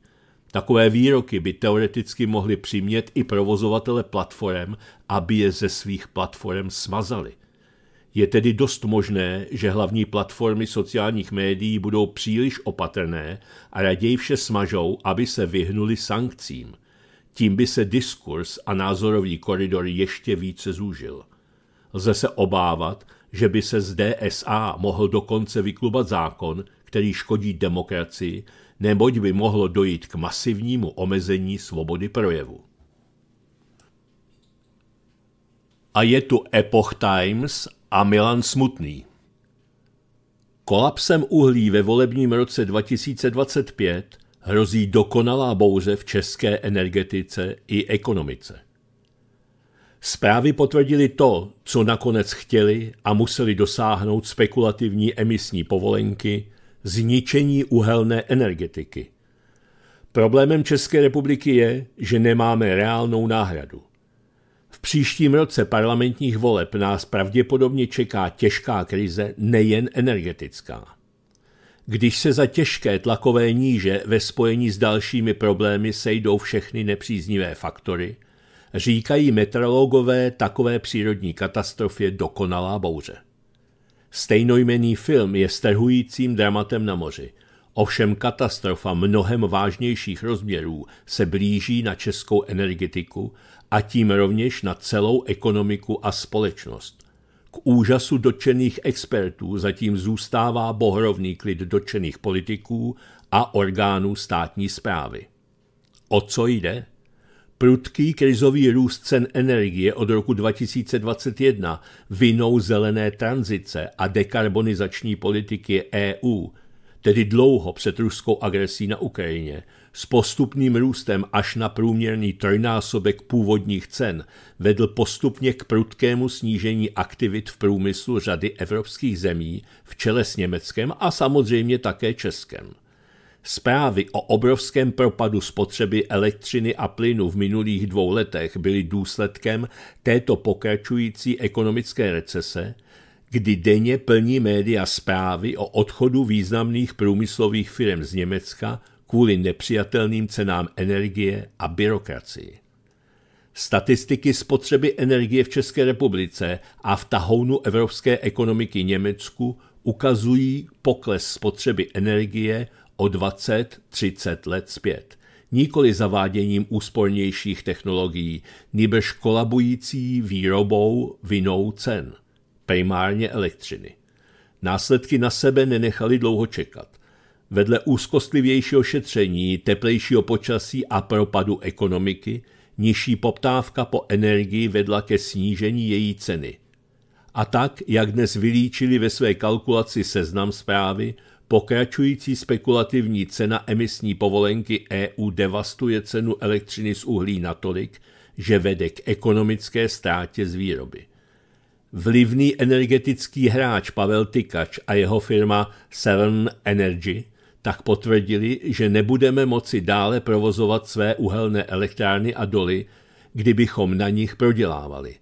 Takové výroky by teoreticky mohly přimět i provozovatele platform, aby je ze svých platform smazali. Je tedy dost možné, že hlavní platformy sociálních médií budou příliš opatrné a raději vše smažou, aby se vyhnuli sankcím. Tím by se diskurs a názorový koridor ještě více zúžil lze se obávat, že by se z DSA mohl dokonce vyklubat zákon, který škodí demokracii, neboť by mohlo dojít k masivnímu omezení svobody projevu. A je tu Epoch Times a Milan Smutný. Kolapsem uhlí ve volebním roce 2025 hrozí dokonalá bouře v české energetice i ekonomice. Zprávy potvrdily to, co nakonec chtěli a museli dosáhnout spekulativní emisní povolenky, zničení uhelné energetiky. Problémem České republiky je, že nemáme reálnou náhradu. V příštím roce parlamentních voleb nás pravděpodobně čeká těžká krize, nejen energetická. Když se za těžké tlakové níže ve spojení s dalšími problémy sejdou všechny nepříznivé faktory, Říkají meteorologové takové přírodní katastrofě dokonalá bouře. Stejnojmený film je strhujícím dramatem na moři. Ovšem katastrofa mnohem vážnějších rozměrů se blíží na českou energetiku a tím rovněž na celou ekonomiku a společnost. K úžasu dotčených expertů zatím zůstává bohrovný klid dotčených politiků a orgánů státní zprávy. O co jde? Prudký krizový růst cen energie od roku 2021 vinou zelené tranzice a dekarbonizační politiky EU, tedy dlouho před ruskou agresí na Ukrajině, s postupným růstem až na průměrný trojnásobek původních cen vedl postupně k prudkému snížení aktivit v průmyslu řady evropských zemí v čele s Německem a samozřejmě také Českem. Zprávy o obrovském propadu spotřeby elektřiny a plynu v minulých dvou letech byly důsledkem této pokračující ekonomické recese, kdy denně plní média zprávy o odchodu významných průmyslových firm z Německa kvůli nepřijatelným cenám energie a byrokracii. Statistiky spotřeby energie v České republice a v tahounu evropské ekonomiky Německu ukazují pokles spotřeby energie o 20-30 let zpět. Nikoli zaváděním úspornějších technologií, nýbrž kolabující výrobou vinou cen, primárně elektřiny. Následky na sebe nenechali dlouho čekat. Vedle úzkostlivějšího šetření, teplejšího počasí a propadu ekonomiky, nižší poptávka po energii vedla ke snížení její ceny. A tak, jak dnes vylíčili ve své kalkulaci seznam zprávy, Pokračující spekulativní cena emisní povolenky EU devastuje cenu elektřiny z uhlí natolik, že vede k ekonomické ztrátě z výroby. Vlivný energetický hráč Pavel Tykač a jeho firma Seven Energy tak potvrdili, že nebudeme moci dále provozovat své uhelné elektrárny a doly, kdybychom na nich prodělávali.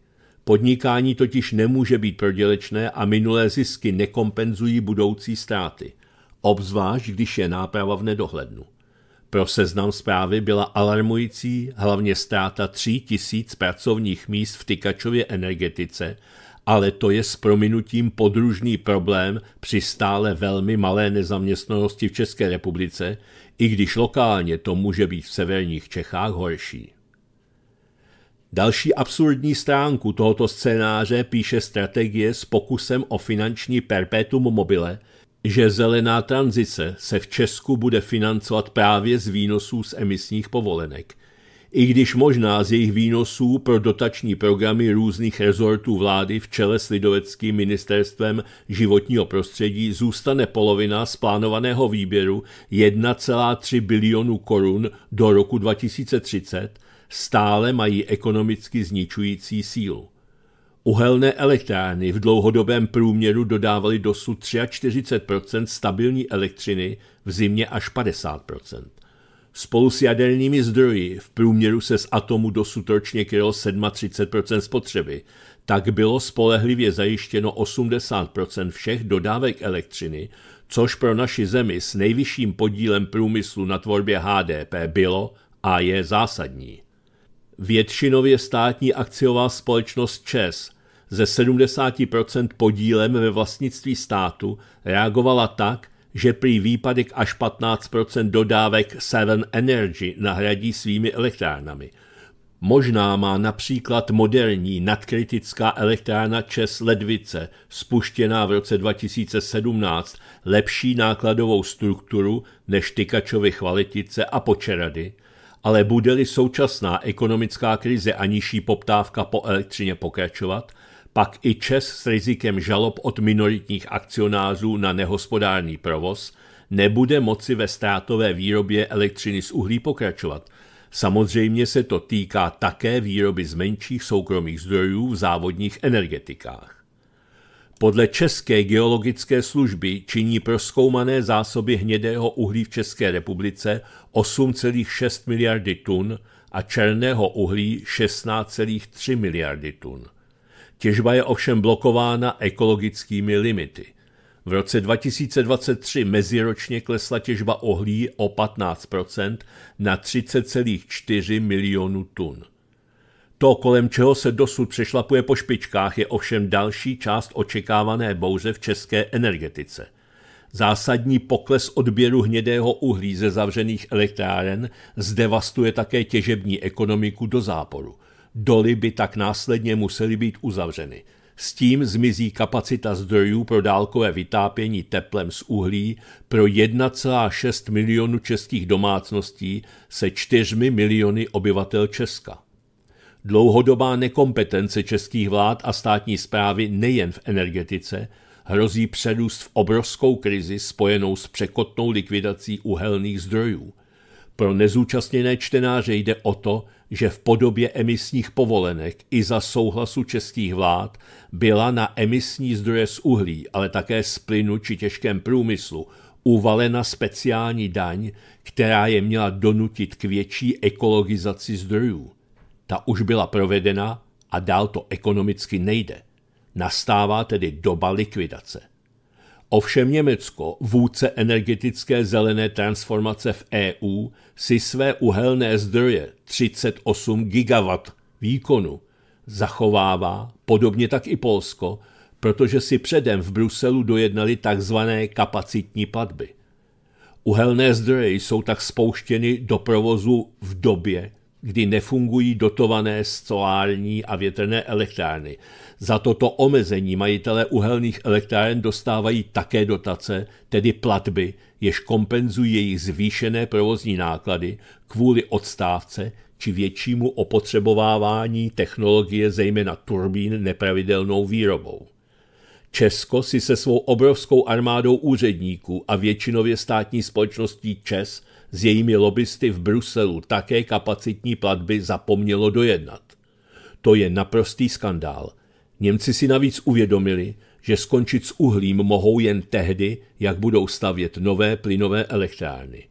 Podnikání totiž nemůže být prodělečné a minulé zisky nekompenzují budoucí ztráty obzvlášť když je náprava v nedohlednu. Pro seznam zprávy byla alarmující hlavně ztráta 3000 pracovních míst v tykačově energetice, ale to je s prominutím podružný problém při stále velmi malé nezaměstnanosti v České republice, i když lokálně to může být v severních Čechách horší. Další absurdní stránku tohoto scénáře píše strategie s pokusem o finanční perpetuum mobile – že zelená tranzice se v Česku bude financovat právě z výnosů z emisních povolenek. I když možná z jejich výnosů pro dotační programy různých rezortů vlády v čele s lidoveckým ministerstvem životního prostředí zůstane polovina z plánovaného výběru 1,3 bilionu korun do roku 2030, stále mají ekonomicky zničující sílu. Uhelné elektrárny v dlouhodobém průměru dodávaly dosud 43 stabilní elektřiny, v zimě až 50 Spolu s jadernými zdroji v průměru se z atomu dosud ročně krylo 37 spotřeby, tak bylo spolehlivě zajištěno 80 všech dodávek elektřiny, což pro naši zemi s nejvyšším podílem průmyslu na tvorbě HDP bylo a je zásadní většinově státní akciová společnost ČES ze 70% podílem ve vlastnictví státu reagovala tak, že prý výpadek až 15% dodávek Seven Energy nahradí svými elektrárnami. Možná má například moderní nadkritická elektrárna Čes Ledvice, spuštěná v roce 2017, lepší nákladovou strukturu než Tykačovy chvalitice a Počerady, ale bude-li současná ekonomická krize a nižší poptávka po elektřině pokračovat, pak i Čes s rizikem žalob od minoritních akcionářů na nehospodárný provoz nebude moci ve ztrátové výrobě elektřiny z uhlí pokračovat. Samozřejmě se to týká také výroby z menších soukromých zdrojů v závodních energetikách. Podle České geologické služby činí proskoumané zásoby hnědého uhlí v České republice 8,6 miliardy tun a černého uhlí 16,3 miliardy tun. Těžba je ovšem blokována ekologickými limity. V roce 2023 meziročně klesla těžba uhlí o 15 na 30,4 milionů tun. To, kolem čeho se dosud přešlapuje po špičkách, je ovšem další část očekávané bouře v české energetice. Zásadní pokles odběru hnědého uhlí ze zavřených elektráren zdevastuje také těžební ekonomiku do záporu. Doly by tak následně musely být uzavřeny. S tím zmizí kapacita zdrojů pro dálkové vytápění teplem z uhlí pro 1,6 milionu českých domácností se 4 miliony obyvatel Česka. Dlouhodobá nekompetence českých vlád a státní zprávy nejen v energetice hrozí přerůst v obrovskou krizi spojenou s překotnou likvidací uhelných zdrojů. Pro nezúčastněné čtenáře jde o to, že v podobě emisních povolenek i za souhlasu českých vlád byla na emisní zdroje z uhlí, ale také z plynu či těžkém průmyslu uvalena speciální daň, která je měla donutit k větší ekologizaci zdrojů ta už byla provedena a dál to ekonomicky nejde. Nastává tedy doba likvidace. Ovšem Německo, vůdce energetické zelené transformace v EU, si své uhelné zdroje 38 gigawatt výkonu zachovává, podobně tak i Polsko, protože si předem v Bruselu dojednali tzv. kapacitní platby. Uhelné zdroje jsou tak spouštěny do provozu v době, kdy nefungují dotované solární a větrné elektrárny. Za toto omezení majitele uhelných elektráren dostávají také dotace, tedy platby, jež kompenzují jejich zvýšené provozní náklady kvůli odstávce či většímu opotřebovávání technologie zejména turbín nepravidelnou výrobou. Česko si se svou obrovskou armádou úředníků a většinově státní společností ČES s jejími lobbysty v Bruselu také kapacitní platby zapomnělo dojednat. To je naprostý skandál. Němci si navíc uvědomili, že skončit s uhlím mohou jen tehdy, jak budou stavět nové plynové elektrárny.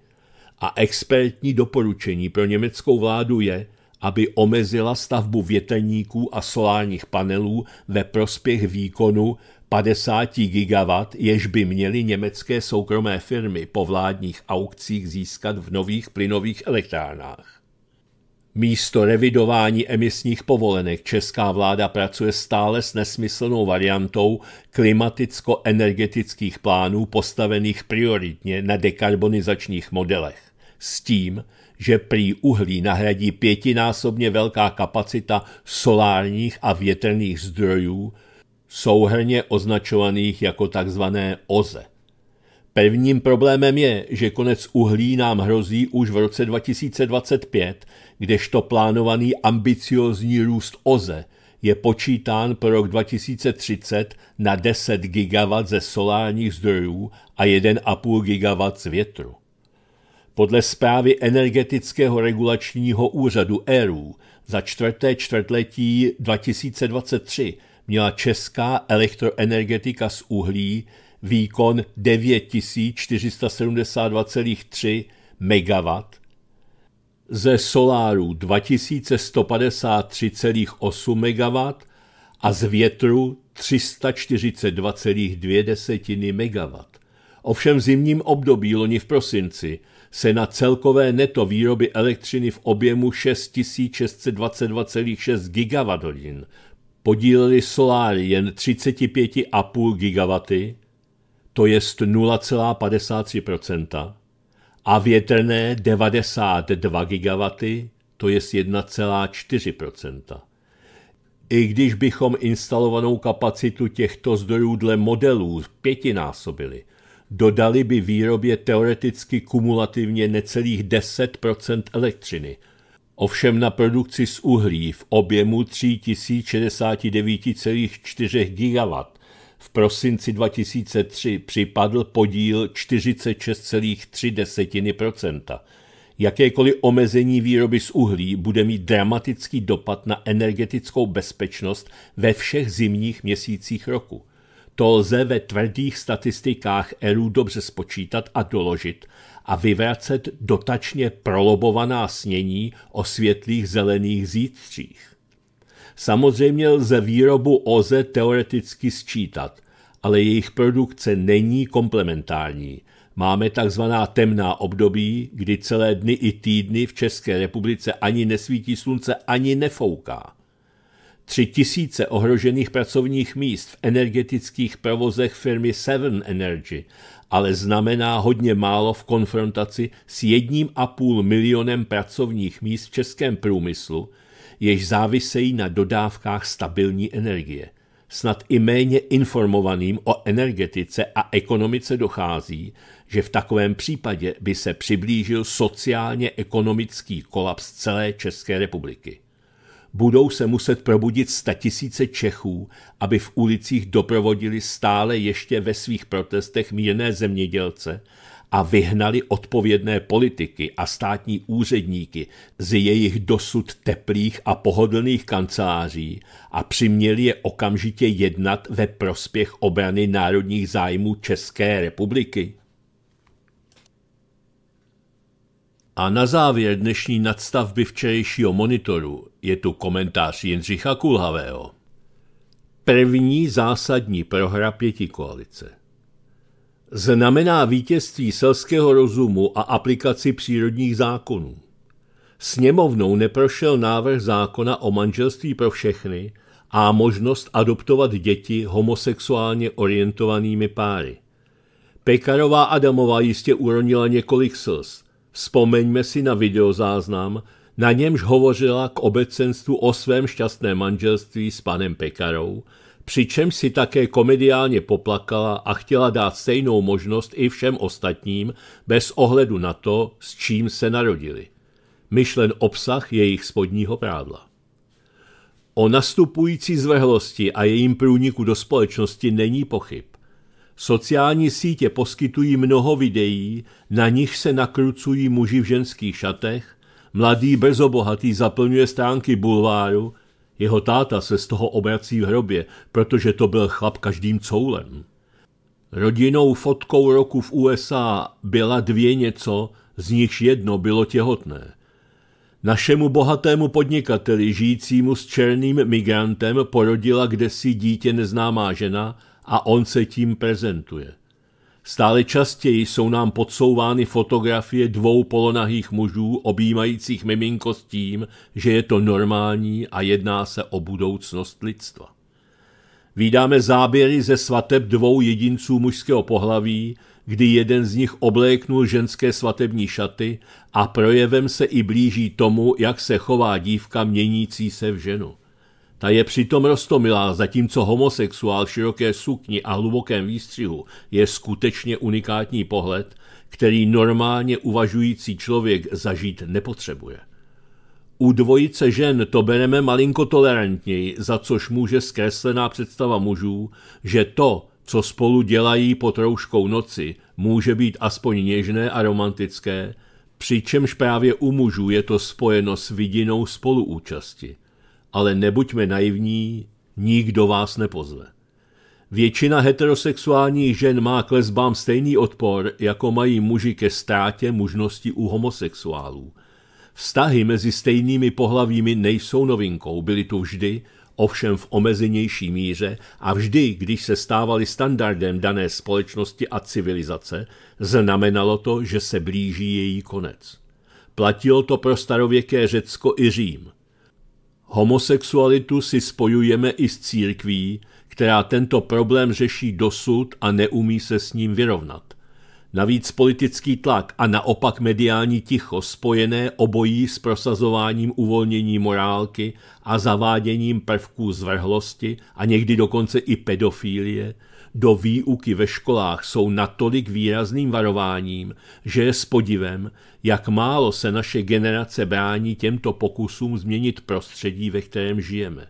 A expertní doporučení pro německou vládu je, aby omezila stavbu větrníků a solárních panelů ve prospěch výkonu 50 gigawatt, jež by měly německé soukromé firmy po vládních aukcích získat v nových plynových elektrárnách. Místo revidování emisních povolenek česká vláda pracuje stále s nesmyslnou variantou klimaticko-energetických plánů postavených prioritně na dekarbonizačních modelech. S tím, že prý uhlí nahradí pětinásobně velká kapacita solárních a větrných zdrojů, souhrně označovaných jako tzv. OZE. Prvním problémem je, že konec uhlí nám hrozí už v roce 2025, kdežto plánovaný ambiciozní růst OZE je počítán pro rok 2030 na 10 GW ze solárních zdrojů a 1,5 GW z větru. Podle zprávy Energetického regulačního úřadu ERU za čtvrté čtvrtletí 2023 měla česká elektroenergetika z uhlí výkon 9472,3 MW, ze solárů 2153,8 MW a z větru 342,2 MW. Ovšem v zimním období loni v prosinci se na celkové neto výroby elektřiny v objemu 6622,6 GWh Podíleli soláry jen 35,5 GW, to je 0,53%, a větrné 92 GW, to je 1,4%. I když bychom instalovanou kapacitu těchto zdrojů dle modelů pětinásobili, dodali by výrobě teoreticky kumulativně necelých 10 elektřiny – Ovšem na produkci z uhlí v objemu 3069,4 GW v prosinci 2003 připadl podíl 46,3 Jakékoliv omezení výroby z uhlí bude mít dramatický dopad na energetickou bezpečnost ve všech zimních měsících roku. To lze ve tvrdých statistikách ERU dobře spočítat a doložit, a vyvracet dotačně prolobovaná snění o světlých zelených zítřích. Samozřejmě lze výrobu OZE teoreticky sčítat, ale jejich produkce není komplementární. Máme takzvaná temná období, kdy celé dny i týdny v České republice ani nesvítí slunce, ani nefouká. Tři tisíce ohrožených pracovních míst v energetických provozech firmy Seven Energy ale znamená hodně málo v konfrontaci s jedním a půl milionem pracovních míst v českém průmyslu, jež závisejí na dodávkách stabilní energie. Snad i méně informovaným o energetice a ekonomice dochází, že v takovém případě by se přiblížil sociálně-ekonomický kolaps celé České republiky budou se muset probudit tisíce Čechů, aby v ulicích doprovodili stále ještě ve svých protestech mírné zemědělce a vyhnali odpovědné politiky a státní úředníky z jejich dosud teplých a pohodlných kanceláří a přiměli je okamžitě jednat ve prospěch obrany národních zájmů České republiky? A na závěr dnešní nadstavby včerejšího monitoru je tu komentář Jindřicha Kulhavého. První zásadní prohra pěti koalice. Znamená vítězství selského rozumu a aplikaci přírodních zákonů. Sněmovnou neprošel návrh zákona o manželství pro všechny a možnost adoptovat děti homosexuálně orientovanými páry. Pekarová Adamová jistě uronila několik slz – Vzpomeňme si na videozáznam, na němž hovořila k obecenstvu o svém šťastném manželství s panem Pekarou, přičemž si také komediálně poplakala a chtěla dát stejnou možnost i všem ostatním bez ohledu na to, s čím se narodili. Myšlen obsah jejich spodního prádla. O nastupující zvrhlosti a jejím průniku do společnosti není pochyb. Sociální sítě poskytují mnoho videí, na nich se nakrucují muži v ženských šatech, mladý brzobohatý zaplňuje stránky bulváru, jeho táta se z toho obrací v hrobě, protože to byl chlap každým coulem. Rodinou fotkou roku v USA byla dvě něco, z nichž jedno bylo těhotné. Našemu bohatému podnikateli žijícímu s černým migrantem porodila kdesi dítě neznámá žena – a on se tím prezentuje. Stále častěji jsou nám podsouvány fotografie dvou polonahých mužů objímajících miminko s tím, že je to normální a jedná se o budoucnost lidstva. Vídáme záběry ze svateb dvou jedinců mužského pohlaví, kdy jeden z nich obléknul ženské svatební šaty a projevem se i blíží tomu, jak se chová dívka měnící se v ženu. Ta je přitom rostomilá, zatímco homosexuál v široké sukni a hlubokém výstřihu je skutečně unikátní pohled, který normálně uvažující člověk zažít nepotřebuje. U dvojice žen to bereme malinko tolerantněji, za což může zkreslená představa mužů, že to, co spolu dělají pod rouškou noci, může být aspoň něžné a romantické, přičemž právě u mužů je to spojeno s vidinou spoluúčasti ale nebuďme naivní, nikdo vás nepozve. Většina heterosexuálních žen má k lesbám stejný odpor, jako mají muži ke ztrátě mužnosti u homosexuálů. Vztahy mezi stejnými pohlavími nejsou novinkou, byly tu vždy, ovšem v omezenější míře a vždy, když se stávaly standardem dané společnosti a civilizace, znamenalo to, že se blíží její konec. Platilo to pro starověké Řecko i Řím – Homosexualitu si spojujeme i s církví, která tento problém řeší dosud a neumí se s ním vyrovnat. Navíc politický tlak a naopak mediální ticho spojené obojí s prosazováním uvolnění morálky a zaváděním prvků zvrhlosti a někdy dokonce i pedofílie – do výuky ve školách jsou natolik výrazným varováním, že je s podivem, jak málo se naše generace brání těmto pokusům změnit prostředí, ve kterém žijeme.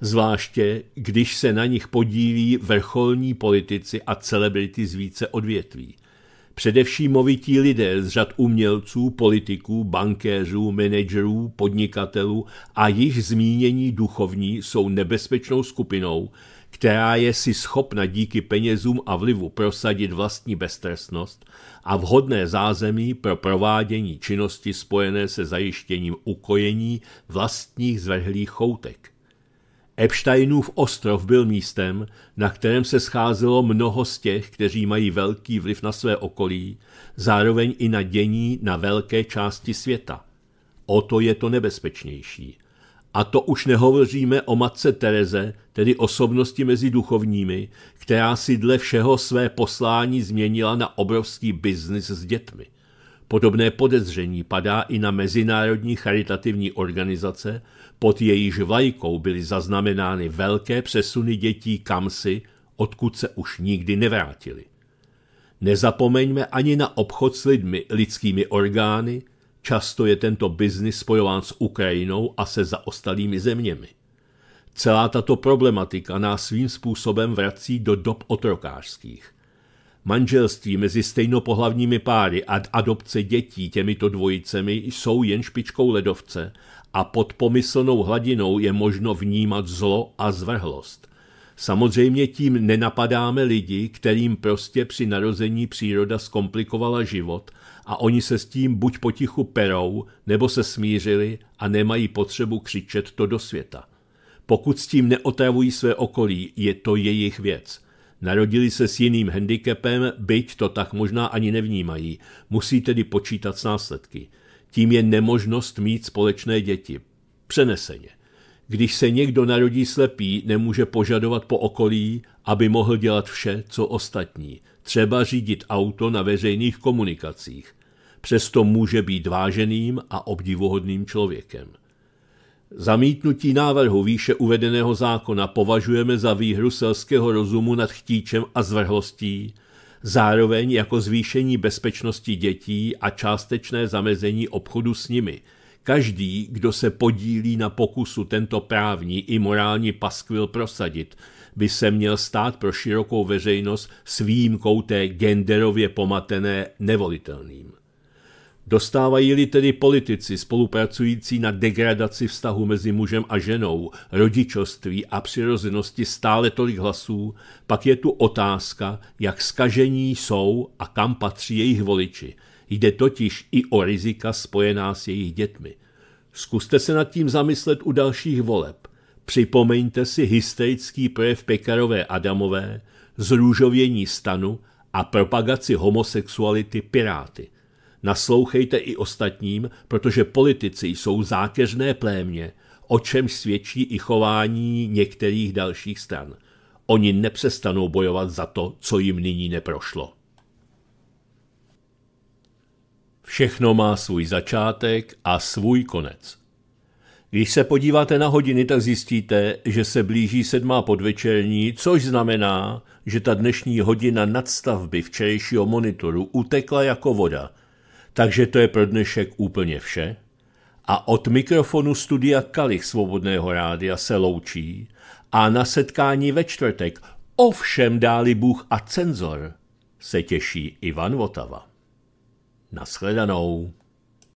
Zvláště, když se na nich podílí vrcholní politici a celebrity z více odvětví. Především movití lidé z řad umělců, politiků, bankéřů, manažerů, podnikatelů a již zmínění duchovní jsou nebezpečnou skupinou, která je si schopna díky penězům a vlivu prosadit vlastní beztrestnost a vhodné zázemí pro provádění činnosti spojené se zajištěním ukojení vlastních zvrhlých choutek. Epsteinův ostrov byl místem, na kterém se scházelo mnoho z těch, kteří mají velký vliv na své okolí, zároveň i na dění na velké části světa. O to je to nebezpečnější. A to už nehovoříme o matce Tereze, tedy osobnosti mezi duchovními, která si dle všeho své poslání změnila na obrovský biznis s dětmi. Podobné podezření padá i na mezinárodní charitativní organizace, pod jejíž vlajkou byly zaznamenány velké přesuny dětí kamsi, odkud se už nikdy nevrátili. Nezapomeňme ani na obchod s lidmi, lidskými orgány, Často je tento biznis spojován s Ukrajinou a se zaostalými zeměmi. Celá tato problematika nás svým způsobem vrací do dob otrokářských. Manželství mezi stejnopohlavními páry a adopce dětí těmito dvojicemi jsou jen špičkou ledovce a pod pomyslnou hladinou je možno vnímat zlo a zvrhlost. Samozřejmě tím nenapadáme lidi, kterým prostě při narození příroda zkomplikovala život – a oni se s tím buď potichu perou, nebo se smířili a nemají potřebu křičet to do světa. Pokud s tím neotravují své okolí, je to jejich věc. Narodili se s jiným handicapem, byť to tak možná ani nevnímají, musí tedy počítat s následky. Tím je nemožnost mít společné děti. Přeneseně. Když se někdo narodí slepý, nemůže požadovat po okolí, aby mohl dělat vše, co ostatní, třeba řídit auto na veřejných komunikacích. Přesto může být váženým a obdivuhodným člověkem. Zamítnutí návrhu výše uvedeného zákona považujeme za výhru selského rozumu nad chtíčem a zvrhlostí, zároveň jako zvýšení bezpečnosti dětí a částečné zamezení obchodu s nimi – Každý, kdo se podílí na pokusu tento právní i morální paskvil prosadit, by se měl stát pro širokou veřejnost s výjimkou té genderově pomatené nevolitelným. Dostávají-li tedy politici spolupracující na degradaci vztahu mezi mužem a ženou, rodičoství a přirozenosti stále tolik hlasů, pak je tu otázka, jak skažení jsou a kam patří jejich voliči – Jde totiž i o rizika spojená s jejich dětmi. Zkuste se nad tím zamyslet u dalších voleb. Připomeňte si hysterický projev Pekarové Adamové, zrůžovění stanu a propagaci homosexuality Piráty. Naslouchejte i ostatním, protože politici jsou zákeřné plémě, o čem svědčí i chování některých dalších stran. Oni nepřestanou bojovat za to, co jim nyní neprošlo. Všechno má svůj začátek a svůj konec. Když se podíváte na hodiny, tak zjistíte, že se blíží sedmá podvečerní, což znamená, že ta dnešní hodina nadstavby včerejšího monitoru utekla jako voda. Takže to je pro dnešek úplně vše. A od mikrofonu studia Kalich Svobodného rádia se loučí a na setkání ve čtvrtek, ovšem dáli Bůh a cenzor, se těší Ivan Votava. Naschledanou.